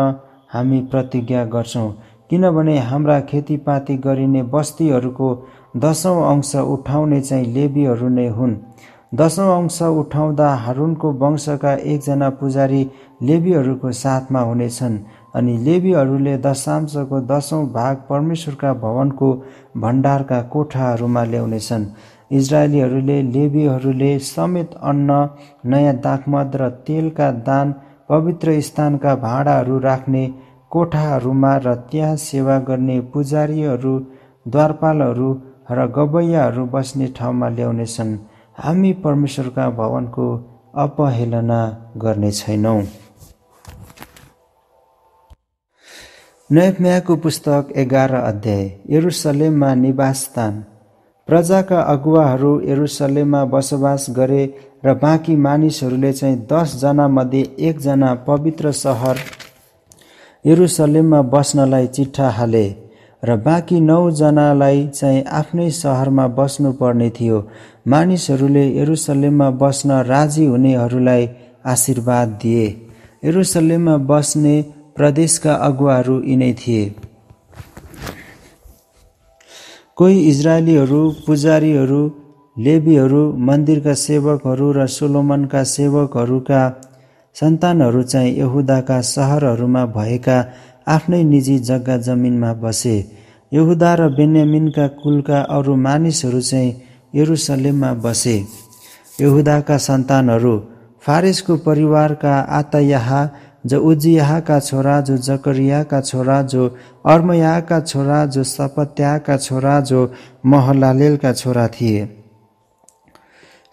हामी प्रतिज्ञा गर्छौँ किनभने हाम्रा खेतीपाती गरिने बस्तीहरूको दसौँ अंश उठाउने चाहिँ लेबीहरू नै हुन् दशौँ अंश उठाउँदा हारुनको वंशका एकजना पुजारी लेबीहरूको साथमा हुनेछन् अनि लेबीहरूले दशांशको दशौँ भाग परमेश्वरका भवनको भण्डारका कोठाहरूमा ल्याउनेछन् इजरायलीहरूले लेबीहरूले समेत अन्न नयाँ दाखमद र तेलका दान पवित्र स्थानका भाँडाहरू राख्ने कोठाहरूमा र त्यहाँ सेवा गर्ने पुजारीहरू द्वारपालहरू र गबैयाहरू बस्ने ठाउँमा ल्याउनेछन् हामी परमेश्वरका भवनको अपहेलना गर्ने छैनौँ नयम्याको पुस्तक एघार अध्याय यरुसलेममा निवास स्थान प्रजाका अगुवाहरू यरुसलेममा बसोबास गरे र बाँकी मानिसहरूले चाहिँ दसजनामध्ये एकजना पवित्र सहर यरुसलेममा बस्नलाई चिठा हाले र बाँकी नौजनालाई चाहिँ आफ्नै सहरमा बस्नुपर्ने थियो मानिसहरूले एरुसलेममा बस्न राजी हुनेहरूलाई आशीर्वाद दिए एरुसलेममा बस्ने प्रदेशका अगुवाहरू यिनै थिए कोही इजरायलीहरू पुजारीहरू लेबीहरू मन्दिरका सेवकहरू र सोलोमनका सेवकहरूका सन्तानहरू चाहिँ यहुदाका सहरहरूमा भएका आफ्नै निजी जग्गा जमिनमा बसे यहुदा र बेन्यामिनका कुलका अरू मानिसहरू चाहिँ यरुसलेममा बसे यहुदाका सन्तानहरू फारेसको परिवारका आतयाह जो उजियाहाका छोरा जो जकरियाका छोरा जो अर्मयाहका छोरा जो सपत्याका छोरा जो महलालेलका छोरा थिए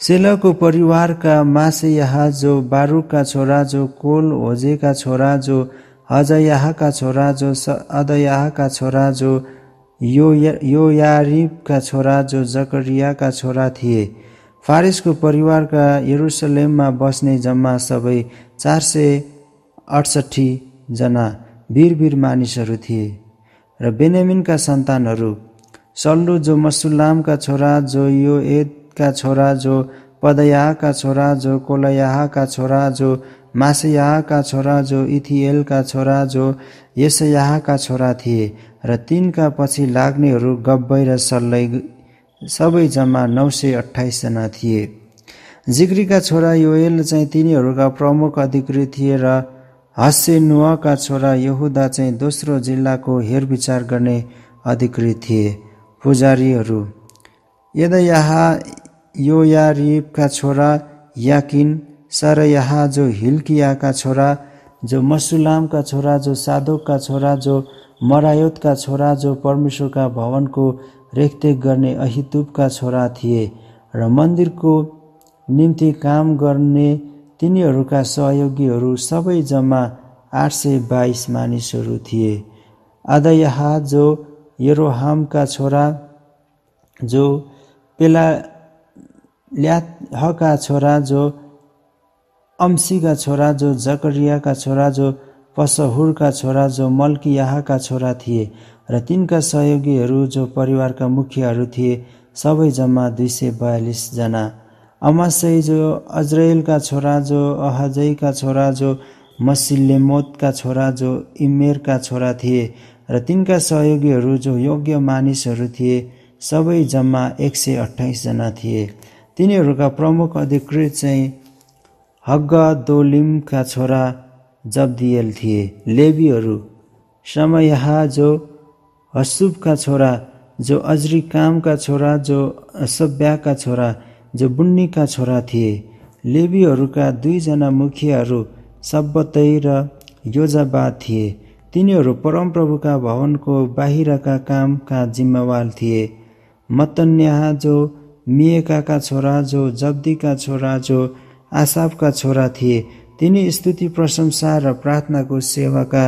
सेलको परिवारका मासेयाह जो बारुकका छोरा जो कोल होजेका छोरा जो हजयाहका छोरा जो अदयाहका छोरा जो यो यो यारिबका छोरा जो जकरियाका छोरा थिए फारिसको परिवारका यरुसलेममा बस्ने जम्मा सबै चार सय अठसट्ठीजना वीरवीर मानिसहरू थिए र बेनेमिनका सन्तानहरू सल्लु जो मसुल्लामका छोरा जो यो एदका छोरा जो पदयाहका छोरा जो कोलयाहका छोरा जो मासयाहका छोरा जो इथिएलका छोरा जो यसयाहका छोरा थिए र तिनका पछि लाग्नेहरू गब्बै र सल्लै सबै जम्मा नौ सय अठाइसजना थिए जिग्रीका छोरा योएल चाहिँ तिनीहरूका प्रमुख अधिकृत थिए र हस्से नुहका छोरा यहुदा चाहिँ दोस्रो जिल्लाको हेरविचार गर्ने अधिकृत थिए पुजारीहरू यदयाहा योयारिबका छोरा याकिन सरयहा जो हिल्कियाका छोरा जो मसुलामका छोरा जो साधोका छोरा जो मरायोतका छोरा जो परमेश्वरका भवनको रेखदेख गर्ने अहितुपका छोरा थिए र मन्दिरको निम्ति काम गर्ने तिनीहरूका सहयोगीहरू सबै जम्मा आठ सय बाइस मानिसहरू थिए अदयहा जो यरोहामका छोरा जो पेला ल्याहका छोरा जो अम्सीका छोरा जो जकरियाका छोरा जो पसहुरका छोरा जो मल्कियाहाका छोरा थिए र तिनका सहयोगीहरू जो परिवारका मुखियाहरू थिए सबै जम्मा दुई सय बयालिसजना अमासै जो अज्रेलका छोरा जो अहजैका छोरा जो मसिल्लेमोतका छोरा जो इमेरका छोरा थिए र तिनका सहयोगीहरू जो योग्य मानिसहरू थिए सबै जम्मा एक सय अठाइसजना थिए तिनीहरूका प्रमुख अधिकृत चाहिँ हग्गदोलिमका छोरा जब्दियल थिए लेबीहरू समयाह जो हसुबका छोरा जो कामका छोरा जो असभ्याका छोरा जो बुन्नीका छोरा थिए लेबीहरूका दुईजना मुखियाहरू सब्बतै र योजाबा थिए तिनीहरू परमप्रभुका भवनको बाहिरका कामका जिम्मेवार थिए मतन्याहा जो मिएकाका छोरा जो जब्दीका छोरा जो आसाफका छोरा थिए तिनी स्तुति प्रशंसा र प्रार्थनाको सेवाका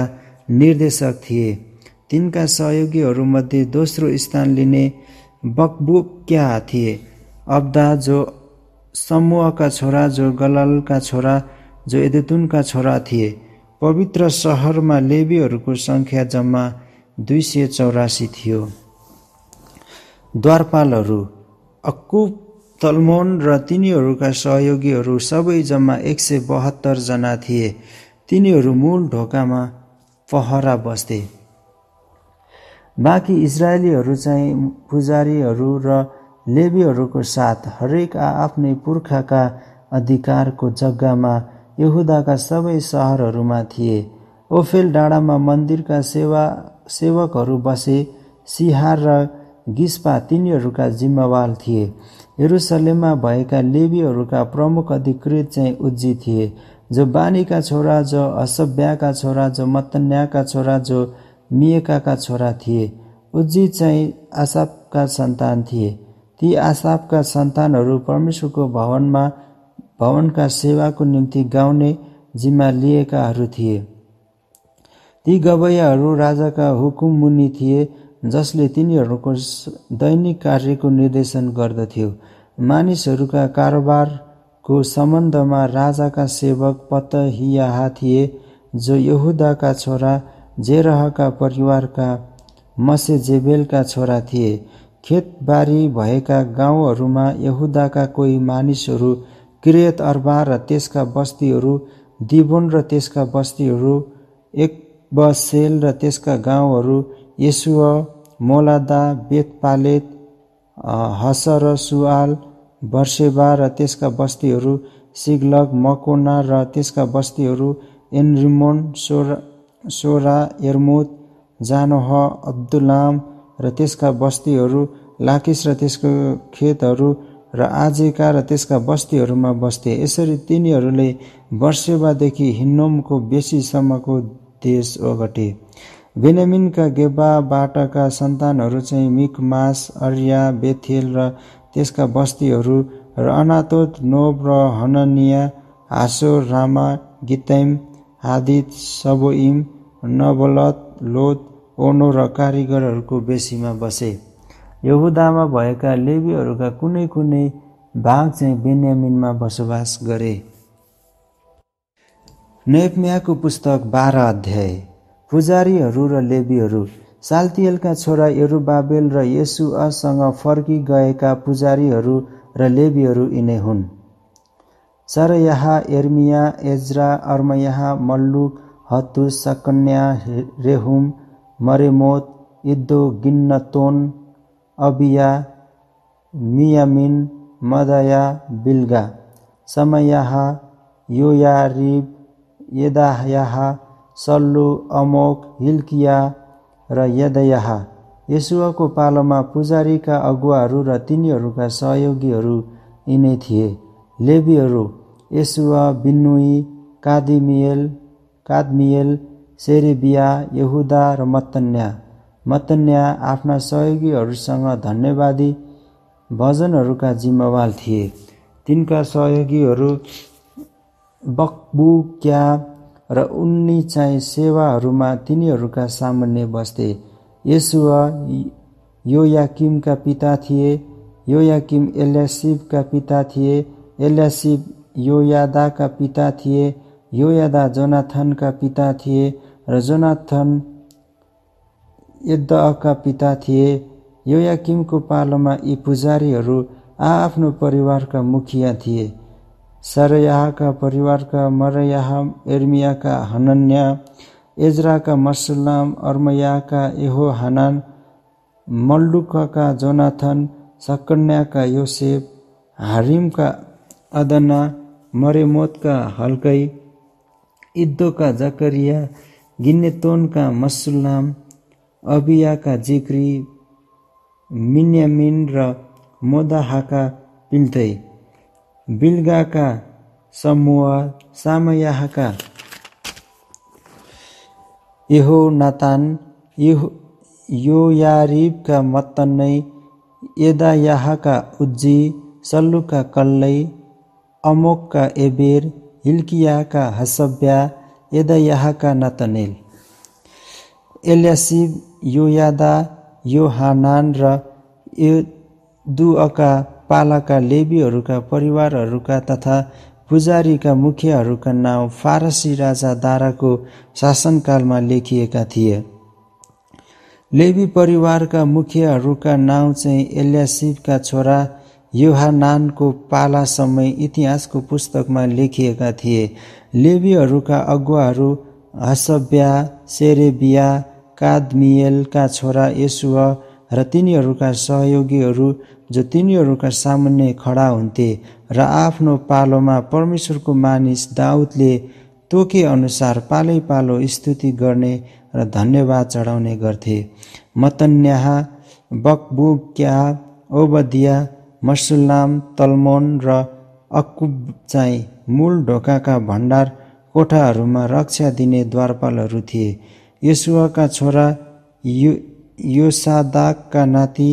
निर्देशक थिए तिनका सहयोगीहरूमध्ये दोस्रो स्थान लिने बकबुक्या थिए अब्दा जो समूहका छोरा जो गलालका छोरा जो यदुनका छोरा थिए पवित्र सहरमा लेबीहरूको सङ्ख्या जम्मा दुई सय चौरासी थियो द्वारपालहरू अक्कुप तलमोन र तिनीहरूका सहयोगीहरू सबै जम्मा एक सय बहत्तरजना थिए तिनीहरू मूल ढोकामा पहरा बस्थे बाँकी इजरायलीहरू चाहिँ पुजारीहरू र लेबीहरूको साथ हरेक आफ्नै पुर्खाका अधिकारको जग्गामा यहुदाका सबै सहरहरूमा थिए ओफेल डाँडामा मन्दिरका सेवा सेवकहरू बसे सिहार र गिस्पा तिनीहरूका जिम्मेवार थिए यरुसलेममा भएका लेबीहरूका प्रमुख अधिकृत चाहिँ उज्जी थिए जो बानीका छोरा जो असभ्याका छोरा जो मतन्याका छोरा जो मिएकाका छोरा थिए उज्जी चाहिँ आसापका सन्तान थिए ती आसापका सन्तानहरू परमेश्वरको भवनमा भवनका सेवाको निम्ति गाउने जिम्मा लिएकाहरू थिए ती गवैयाहरू राजाका हुकुम मुनि थिए जसले तिनीहरूको दैनिक कार्यको निर्देशन गर्दथ्यो मानिसहरूका कारोबारको सम्बन्धमा राजाका सेवक पतहियाह थिए जो यहुदाका छोरा जेरहका परिवारका जेबेलका छोरा थिए खेतबारी भएका गाउँहरूमा यहुदाका कोही मानिसहरू किरेत अर्बा र त्यसका बस्तीहरू दिबोन र त्यसका बस्तीहरू एक बसेल र त्यसका गाउँहरू यसुवा मोलादा बेतपालेत हस र सुवाल बर्सेबा र त्यसका बस्तीहरू सिग्लग मकोना र त्यसका बस्तीहरू एनरिमोन सोरा सोरा एर्मुद जानोह अब्दुलाम र त्यसका बस्तीहरू लाकिस र त्यसको खेतहरू र आजेका र त्यसका बस्तीहरूमा बस्थे यसरी तिनीहरूले वर्षेवादेखि हिन्नोमको बेसीसम्मको देश ओगटे बेनेमिनका गेबाबाटका सन्तानहरू चाहिँ मिकमास अरिया बेथेल र त्यसका बस्तीहरू र अनातोत नोब र हननिया हासो रामा गितैम आदित सबोइम नवलत लोत ओनो र कारिगरहरूको बेसीमा बसे यहुदामा भएका लेबीहरूका कुनै कुनै भाग चाहिँ बेन्यामिनमा बसोबास गरे नेपम्याको पुस्तक बाह्र अध्याय पुजारीहरू र लेबीहरू साल्तियलका छोरा यरुबाबेल र येसुअसँग गएका पुजारीहरू र लेबीहरू यिनै हुन् सरयाह एर्मिया एज्रा अर्मयाह मल्लु हत्तु सकन्या रेहुम मरेमोत इद्दो गिन्नतोन अबिया मियामिन मदया बिल्गा समयाह योयारिब यदायाहा सल्लु अमोक हिल्किया र यदयाहा यसुवाको पालोमा पुजारीका अगुवाहरू र तिनीहरूका सहयोगीहरू यिनै थिए लेबीहरू यसुवा बिन्नुई कादिमियल कादमियल सेरेबिया यहुदा र मतन्या, मतन्या आफ्ना सहयोगीहरूसँग धन्यवादी भजनहरूका जिम्मेवार थिए तिनका सहयोगीहरू बक्बुक्या र उनी चाहिँ सेवाहरूमा तिनीहरूका सामान्य बस्थे यसुवा याकिमका पिता थिए यो याकिम एल्यासिबका पिता थिए एल्यासिब योयादाका पिता थिए यो यादा जोनाथनका पिता थिए र जोनाथन यद्दका पिता थिए यो याकिमको पालोमा यी पुजारीहरू आआफ्नो परिवारका मुखिया थिए सारयाहका परिवारका मरयाह एर्मियाका हनन्या एजराका मसल्लाम अर्मयाका एहो हनान मल्लुकका जोनाथन सकन्याका योसेफ हारिमका अदना मरेमोतका हल्कै इद्दोका जकरिया गिन्नेतोनका मसुल्लाम अबियाका जिक्री मिन्यामिन र मोदाहाका पिल्दै बिल्गाका समूह सामयाहका यहोनातान यो योयारिबका मत्तनै यदायाहका उज्जी सल्लुका कल्लै अमोकका एबेर हिल्कियाका हसब्या यदायाहका नतनेल एल्यासिब यो योहानान र युदुअका पालाका लेबीहरूका परिवारहरूका तथा पुजारीका मुखियाहरूका नाउँ फारसी राजा दाराको शासनकालमा लेखिएका थिए लेबी परिवारका मुखियाहरूका नाउँ चाहिँ एल्यासिबका छोरा युहानानको पालासम्म इतिहासको पुस्तकमा लेखिएका थिए लेबीहरूका अगुवाहरू हसब्या सेरेबिया कादमियलका छोरा यसुवा र तिनीहरूका सहयोगीहरू जो तिनीहरूका सामान्य खडा हुन्थे र आफ्नो पालोमा परमेश्वरको मानिस दाउदले तोके अनुसार पालै पालो स्तुति गर्ने र धन्यवाद चढाउने गर्थे मतन्याहा बकबुक्या ओबदिया मसुल्लाम तलमोन र अक्कुब चाहिँ मूल ढोकाका भण्डार कोठाहरूमा रक्षा दिने द्वारपालहरू थिए यसुवाका छोरा यु योसादाकका नाति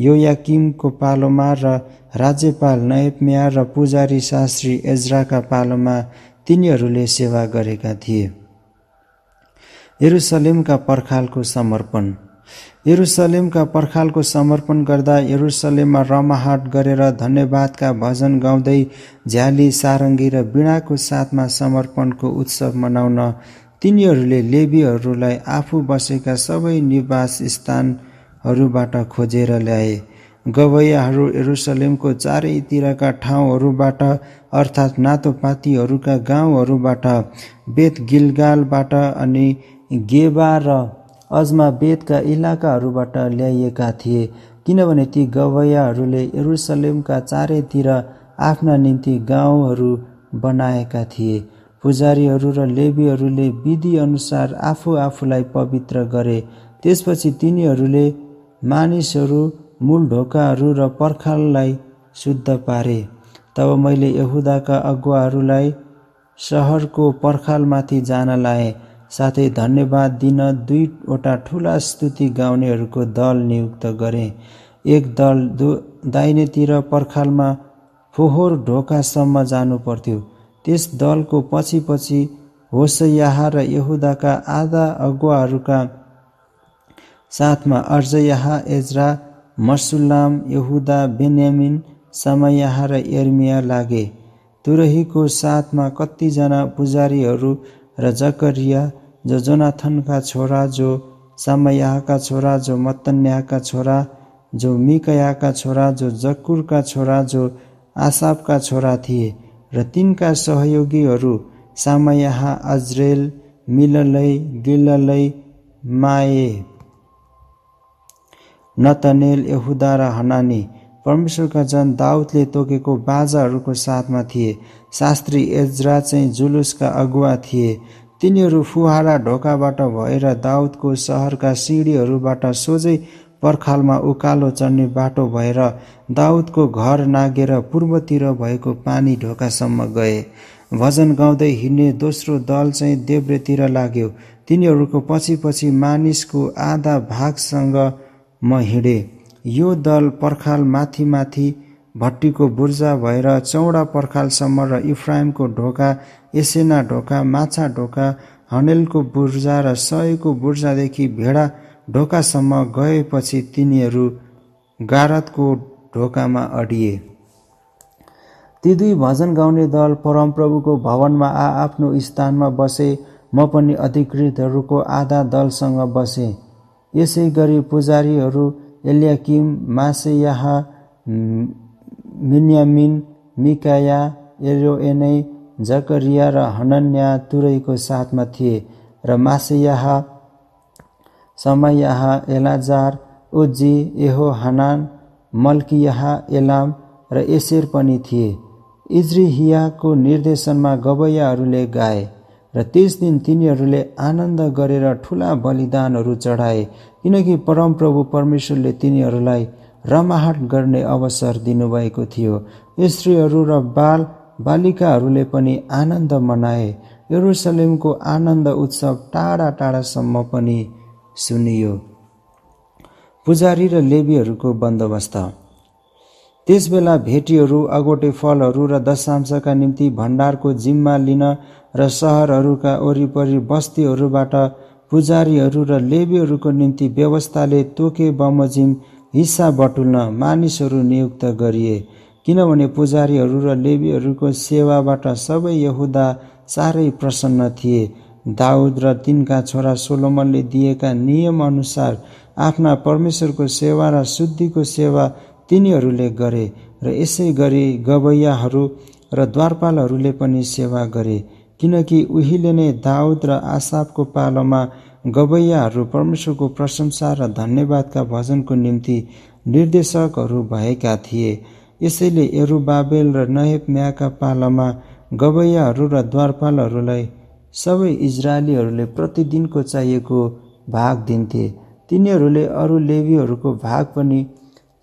योयाकिमको पालोमा र राज्यपाल मिया र पुजारी शास्त्री एज्राका पालोमा तिनीहरूले सेवा गरेका थिए यरुसलेमका पर्खालको समर्पण यरुसलेमका पर्खालको समर्पण गर्दा यरुसलेममा रमाहाट गरेर धन्यवादका भजन गाउँदै झ्याली सारङ्गी र वीणाको साथमा समर्पणको उत्सव मनाउन तिनीहरूले लेबीहरूलाई आफू बसेका सबै निवास स्थानहरूबाट खोजेर ल्याए गवैयाहरू एरुसलेमको चारैतिरका ठाउँहरूबाट अर्थात् नातोपातीहरूका गाउँहरूबाट बेत गिलगालबाट अनि गेबा र अजमा बेतका इलाकाहरूबाट ल्याइएका थिए किनभने ती गवैयाहरूले यरुसलेमका चारैतिर आफ्ना निम्ति गाउँहरू बनाएका थिए पुजारीहरू र लेबीहरूले विधि अनुसार आफू आफूलाई पवित्र गरे त्यसपछि तिनीहरूले मानिसहरू मूल ढोकाहरू र पर्खाललाई शुद्ध पारे तब मैले यहुदाका अगुवाहरूलाई सहरको पर्खालमाथि जान लाएँ साथै धन्यवाद दिन दुईवटा ठुला स्तुति गाउनेहरूको दल नियुक्त गरे एक दल दु दाहिनेतिर पर्खालमा फोहोर ढोकासम्म जानु पर्थ्यो त्यस दलको पछि पछि होसयाह र यहुदाका आधा अगुवाहरूका साथमा अर्जयाह एजरा मर्सुल्लाम यहुदा बेन्यामिन समयाह र एर्मिया लागे तुरहीको साथमा कतिजना पुजारीहरू र जकरिया जो जोनाथनका छोरा जो समयाहका छोरा जो मतन्याका छोरा जो मिकयाका छोरा जो जकुरका छोरा जो आसाबका छोरा थिए र तिनका सहयोगीहरू सामयाह अज्रेल मिललै गिललै माए नतनेल यहुदा र हनानी परमेश्वरका जन दाउदले तोकेको बाजाहरूको साथमा थिए शास्त्री एजरा चाहिँ जुलुसका अगुवा थिए तिनीहरू फुहारा ढोकाबाट भएर दाउदको सहरका सिँढीहरूबाट सोझै पर्खालमा उकालो चढ्ने बाटो भएर दाउदको घर नागेर पूर्वतिर भएको पानी ढोकासम्म गए भजन गाउँदै हिँड्ने दोस्रो दल चाहिँ देब्रेतिर लाग्यो तिनीहरूको पछि पछि मानिसको आधा भागसँग म हिँडेँ यो दल पर्खाल माथि माथि भट्टीको बुर्जा भएर चौडा पर्खालसम्म र इफ्राइमको ढोका एसेना ढोका माछा ढोका हनेलको बुर्जा र सयको बुर्जादेखि भेडा ढोकासम्म गएपछि तिनीहरू गारतको ढोकामा अडिए ती दुई भजन गाउने दल परमप्रभुको भवनमा आफ्नो स्थानमा बसे म पनि अधिकृतहरूको आधा दलसँग बसे यसै गरी पुजारीहरू एलियाकिम मासेयाह मिन्यामिन मिकाया एरोएनै जकरिया र हनन्या तुरैको साथमा थिए र मासेयाह समयाह एलाजार उज्जी एहो हनान मल्कियाह एलाम र एसेर पनि थिए इज्रिहियाको निर्देशनमा गवैयाहरूले गाए र त्यस दिन तिनीहरूले आनन्द गरेर ठुला बलिदानहरू चढाए किनकि परमप्रभु परमेश्वरले तिनीहरूलाई रमाहट गर्ने अवसर दिनुभएको थियो स्त्रीहरू र बाल बालिकाहरूले पनि आनन्द मनाए यरुसलेमको आनन्द उत्सव टाढा टाढासम्म पनि सुनियो पुजारी र लेबीहरूको बन्दोबस्त त्यसबेला भेटीहरू अगोटे फलहरू र दशांशका निम्ति भण्डारको जिम्मा लिन र सहरहरूका वरिपरि बस्तीहरूबाट पुजारीहरू र लेबीहरूको निम्ति व्यवस्थाले तोके बमोजिम हिस्सा बटुल्न मानिसहरू नियुक्त गरिए किनभने पुजारीहरू र लेबीहरूको सेवाबाट सबै यहुदा साह्रै प्रसन्न थिए दाउद र तिनका छोरा सोलोमनले दिएका नियमअनुसार आफ्ना परमेश्वरको सेवा र शुद्धिको सेवा तिनीहरूले गरे र यसै गरी गवैयाहरू र द्वारपालहरूले पनि सेवा गरे किनकि उहिले नै दाउद र आसाबको पालोमा गवैयाहरू परमेश्वरको प्रशंसा र धन्यवादका भजनको निम्ति निर्देशकहरू भएका थिए यसैले एरुबाबेल र म्याका पालामा गवैयाहरू र द्वारपालहरूलाई सबै इजरायलीहरूले प्रतिदिनको चाहिएको भाग दिन्थे तिनीहरूले अरू लेबीहरूको भाग पनि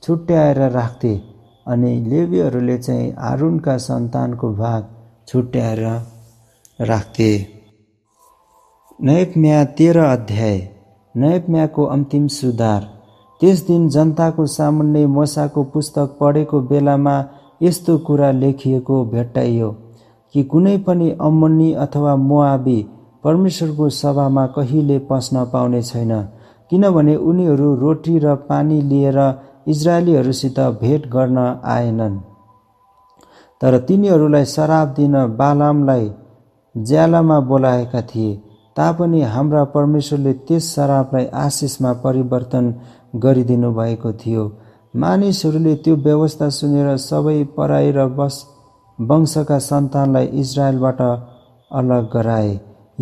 छुट्याएर राख्थे अनि लेबीहरूले चाहिँ हारुनका सन्तानको भाग छुट्याएर राख्थे नयपम्या तेह्र अध्याय नयपम्याको अन्तिम सुधार त्यस दिन जनताको सामान्य मसाको पुस्तक पढेको बेलामा यस्तो कुरा लेखिएको भेट्टाइयो कि कुनै पनि अम्मनी अथवा मुआबी परमेश्वरको सभामा कहिले पस्न पाउने छैन किनभने उनीहरू रोटी र पानी लिएर इजरायलीहरूसित भेट गर्न आएनन् तर तिनीहरूलाई शराब दिन बालामलाई ज्यालामा बोलाएका थिए तापनि हाम्रा परमेश्वरले त्यस शराबलाई आशिषमा परिवर्तन गरिदिनु भएको थियो मानिसहरूले त्यो व्यवस्था सुनेर सबै पराएर बस वंशका सन्तानलाई इजरायलबाट अलग गराए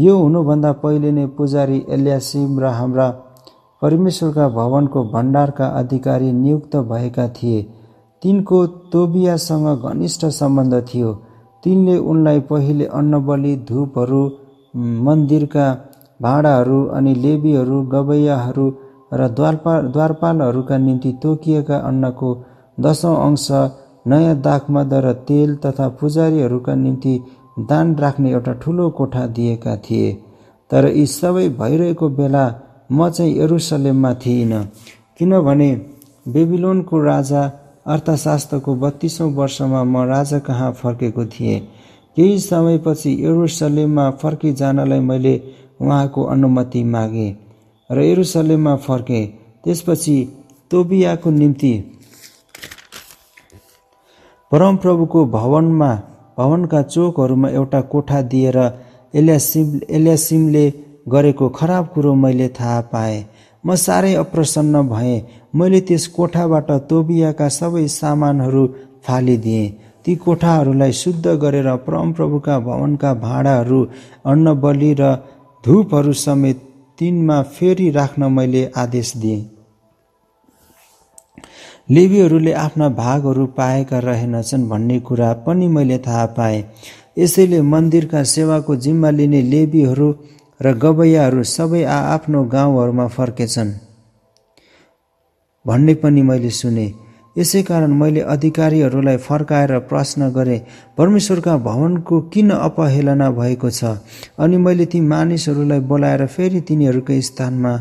यो हुनुभन्दा पहिले नै पुजारी एल्यासिम र हाम्रा परमेश्वरका भवनको भण्डारका अधिकारी नियुक्त भएका थिए तिनको तोबियासँग घनिष्ठ सम्बन्ध थियो तिनले उनलाई पहिले अन्नबली धूपहरू मन्दिरका भाँडाहरू अनि लेबीहरू गवैयाहरू र द्वारपा द्वारपालहरूका निम्ति तोकिएका अन्नको दसौँ अंश नयाँ दाखमद दर तेल तथा पुजारीहरूका निम्ति दान राख्ने एउटा ठुलो कोठा दिएका थिए तर यी सबै भइरहेको बेला म चाहिँ यरुसलेममा थिइनँ किनभने बेबिलोनको राजा अर्थशास्त्रको बत्तिसौँ वर्षमा म राजा कहाँ फर्केको थिएँ केही समयपछि एरुसलेममा फर्किजानलाई मैले उहाँको अनुमति मागेँ र यरुसलेममा फर्केँ त्यसपछि तोबियाको निम्ति परमप्रभुको भवनमा भवनका चोकहरूमा एउटा कोठा दिएर एल्यासिम एल्यासिमले गरेको खराब कुरो मैले थाहा पाएँ म साह्रै अप्रसन्न भएँ मैले त्यस कोठाबाट तोबियाका सबै सामानहरू फालिदिएँ ती कोठाहरूलाई शुद्ध गरेर परमप्रभुका भवनका भाँडाहरू अन्नबली र धुपहरू समेत तिनमा फेरि राख्न मैले आदेश दिएँ लेबीहरूले आफ्ना भागहरू पाएका रहेनछन् भन्ने कुरा पनि मैले थाहा पाएँ यसैले मन्दिरका सेवाको जिम्मा लिने लेबीहरू र गबैयाहरू सबै आफ्नो गाउँहरूमा फर्केछन् भन्ने पनि मैले सुने यसै कारण मैले अधिकारीहरूलाई फर्काएर प्रश्न गरेँ परमेश्वरका भवनको किन अपहेलना भएको छ अनि मैले ती मानिसहरूलाई बोलाएर फेरि तिनीहरूकै स्थानमा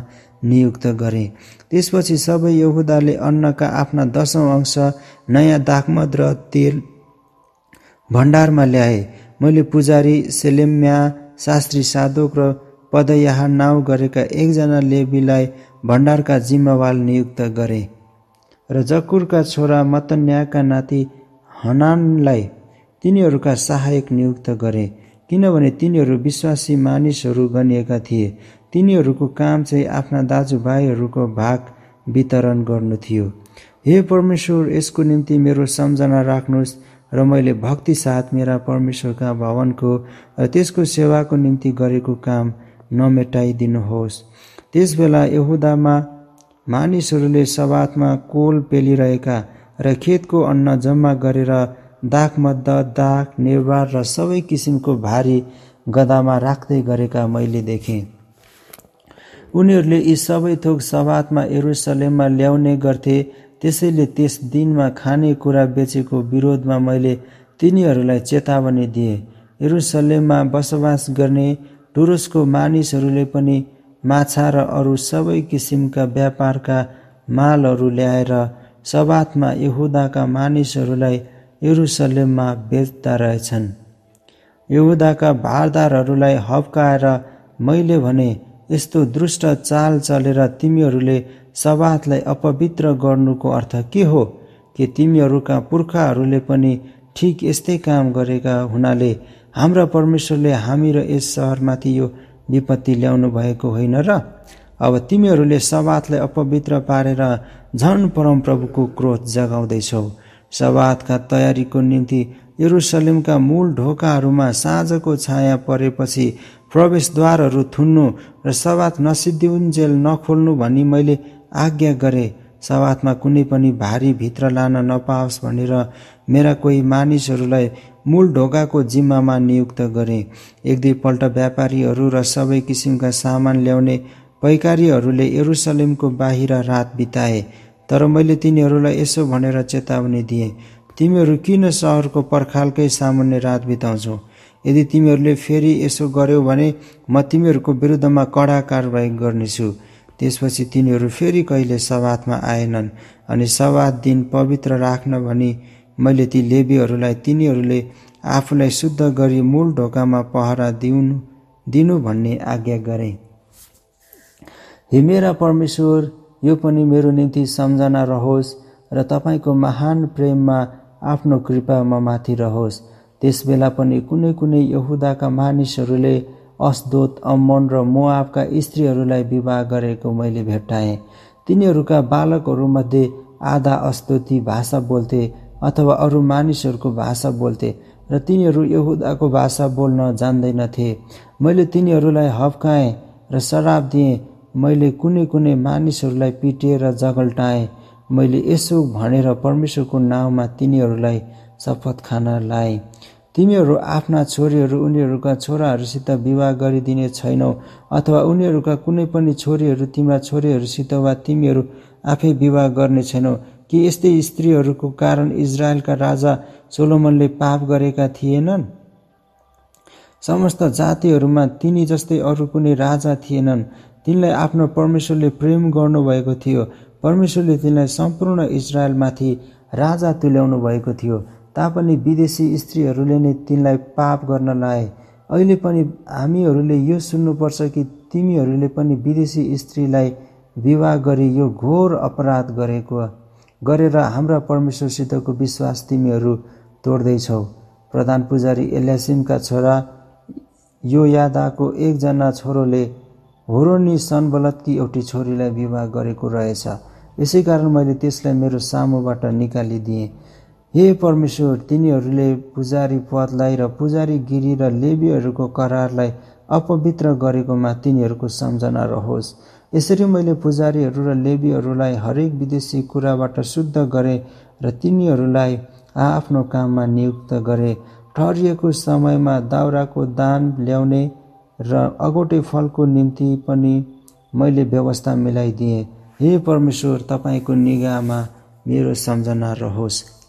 नियुक्त गरे त्यसपछि सबै यहुदाले अन्नका आफ्ना दशौँ अंश नयाँ दाखमद र तेल भण्डारमा ल्याए मैले पुजारी सेलेम्या शास्त्री साधोक र पदयाह नाउँ गरेका एकजना लेबीलाई भण्डारका जिम्मेवार नियुक्त गरे र जकुरका छोरा मतन्याका नाति हनानलाई तिनीहरूका सहायक नियुक्त गरे किनभने तिनीहरू विश्वासी मानिसहरू गनिएका थिए तिनीहरूको काम चाहिँ आफ्ना दाजुभाइहरूको भाग वितरण गर्नु थियो हे परमेश्वर यसको निम्ति मेरो सम्झना राख्नुहोस् र मैले भक्ति साथ मेरा परमेश्वरका भवनको र त्यसको सेवाको निम्ति गरेको काम नमेटाइदिनुहोस् त्यसबेला यहुदामा मानिसहरूले सवातमा कोल पेलिरहेका र खेतको अन्न जम्मा गरेर मद्द दाग नेवार र सबै किसिमको भारी गदामा राख्दै गरेका मैले देखेँ उनीहरूले यी सबै थोक सवातमा एरुसलेममा ल्याउने गर्थे त्यसैले त्यस दिनमा खानेकुरा बेचेको विरोधमा मैले तिनीहरूलाई चेतावनी दिएँ एरुसलेममा बसोबास गर्ने टुरुसको मानिसहरूले पनि माछा र अरू सबै किसिमका व्यापारका मालहरू ल्याएर सवातमा यहुदाका मानिसहरूलाई एरुसलेममा बेच्दा रहेछन् यहुदाका भारदारहरूलाई हप्काएर मैले भने यस्तो दुष्ट चाल चलेर तिमीहरूले सवादलाई अपवित्र गर्नुको अर्थ के हो के तिमीहरूका पुर्खाहरूले पनि ठिक यस्तै काम गरेका हुनाले हाम्रा परमेश्वरले हामी र यस सहरमाथि यो विपत्ति ल्याउनु भएको होइन र अब तिमीहरूले सवादलाई अपवित्र पारेर झन् परमप्रभुको क्रोध जगाउँदैछौ सवादका तयारीको निम्ति यरुसलेमका मूल ढोकाहरूमा साँझको छाया परेपछि प्रवेशद्वारहरू थुन्नु र सवात नसिद्धिउन्जेल नखोल्नु भनी मैले आज्ञा गरेँ सवातमा कुनै पनि भारी भित्र लान नपाओस् भनेर मेरा कोही मानिसहरूलाई मूल ढोकाको जिम्मामा नियुक्त गरेँ एक दुईपल्ट व्यापारीहरू र सबै किसिमका सामान ल्याउने पैकारीहरूले यरुसलेमको बाहिर रात बिताए तर मैले तिनीहरूलाई यसो भनेर चेतावनी दिएँ तिमीहरू किन सहरको पर्खालकै सामान्य रात बिताउँछौ यदि तिमीहरूले फेरि यसो गर्यौ भने म तिमीहरूको विरुद्धमा कडा कारवाही गर्नेछु त्यसपछि तिनीहरू फेरि कहिले सवातमा आएनन् अनि सवात दिन पवित्र राख्न भनी मैले ती लेबीहरूलाई तिनीहरूले आफूलाई शुद्ध गरी मूल ढोकामा पहरा दिउनु दिनु भन्ने आज्ञा गरे हे मेरा परमेश्वर यो पनि मेरो निम्ति सम्झना रहोस् र तपाईँको महान प्रेममा आफ्नो कृपामा माथि रहोस् त्यसबेला पनि कुनै कुनै यहुदाका मानिसहरूले अस्दोत अम्मन र मोआबका स्त्रीहरूलाई विवाह गरेको मैले भेट्टाएँ तिनीहरूका बालकहरूमध्ये आधा अस्दोती भाषा बोल्थे अथवा अरू मानिसहरूको भाषा बोल्थे र तिनीहरू यहुदाको भाषा बोल्न जान्दैनथे मैले तिनीहरूलाई हप्काएँ र शराब दिएँ मैले कुनै कुनै मानिसहरूलाई पिटेर जगल्टाएँ मैले यसो भनेर परमेश्वरको नाउँमा तिनीहरूलाई शपथ खान लाएँ तिमीहरू आफ्ना छोरीहरू उनीहरूका छोराहरूसित विवाह गरिदिने छैनौ अथवा उनीहरूका कुनै पनि छोरीहरू तिम्रा छोरीहरूसित वा तिमीहरू आफै विवाह गर्ने छैनौ कि यस्तै स्त्रीहरूको कारण इजरायलका राजा सोलोमनले पाप गरेका थिएनन् समस्त जातिहरूमा तिनी जस्तै अरू कुनै राजा थिएनन् तिनलाई आफ्नो परमेश्वरले प्रेम गर्नुभएको थियो परमेश्वरले तिनलाई सम्पूर्ण इजरायलमाथि राजा तुल्याउनु भएको थियो तापनि विदेशी स्त्रीहरूले नै तिनलाई पाप गर्न लाए अहिले पनि हामीहरूले यो सुन्नुपर्छ कि तिमीहरूले पनि विदेशी स्त्रीलाई विवाह गरी यो घोर अपराध गरेको गरेर हाम्रा परमेश्वरसितको विश्वास तिमीहरू तोड्दैछौ प्रधान पुजारी एल्यासिमका छोरा यो यादाको एकजना छोरोले होरोनी सनबलतकी एउटी छोरीलाई विवाह गरेको रहेछ यसै कारण मैले त्यसलाई मेरो सामुबाट निकालिदिएँ हे परमेश्वर तिनीहरूले पुजारी पदलाई र पुजारी गिरी र लेबीहरूको करारलाई अपवित्र गरेकोमा तिनीहरूको सम्झना रहोस् यसरी मैले पुजारीहरू र लेबीहरूलाई हरेक विदेशी कुराबाट शुद्ध गरेँ र तिनीहरूलाई आआफ्नो काममा नियुक्त गरे ठहरिएको समयमा दाउराको दान ल्याउने र अगोटे फलको निम्ति पनि मैले व्यवस्था मिलाइदिएँ हे परमेश्वर तपाईँको निगाहमा मेरो सम्झना रहोस्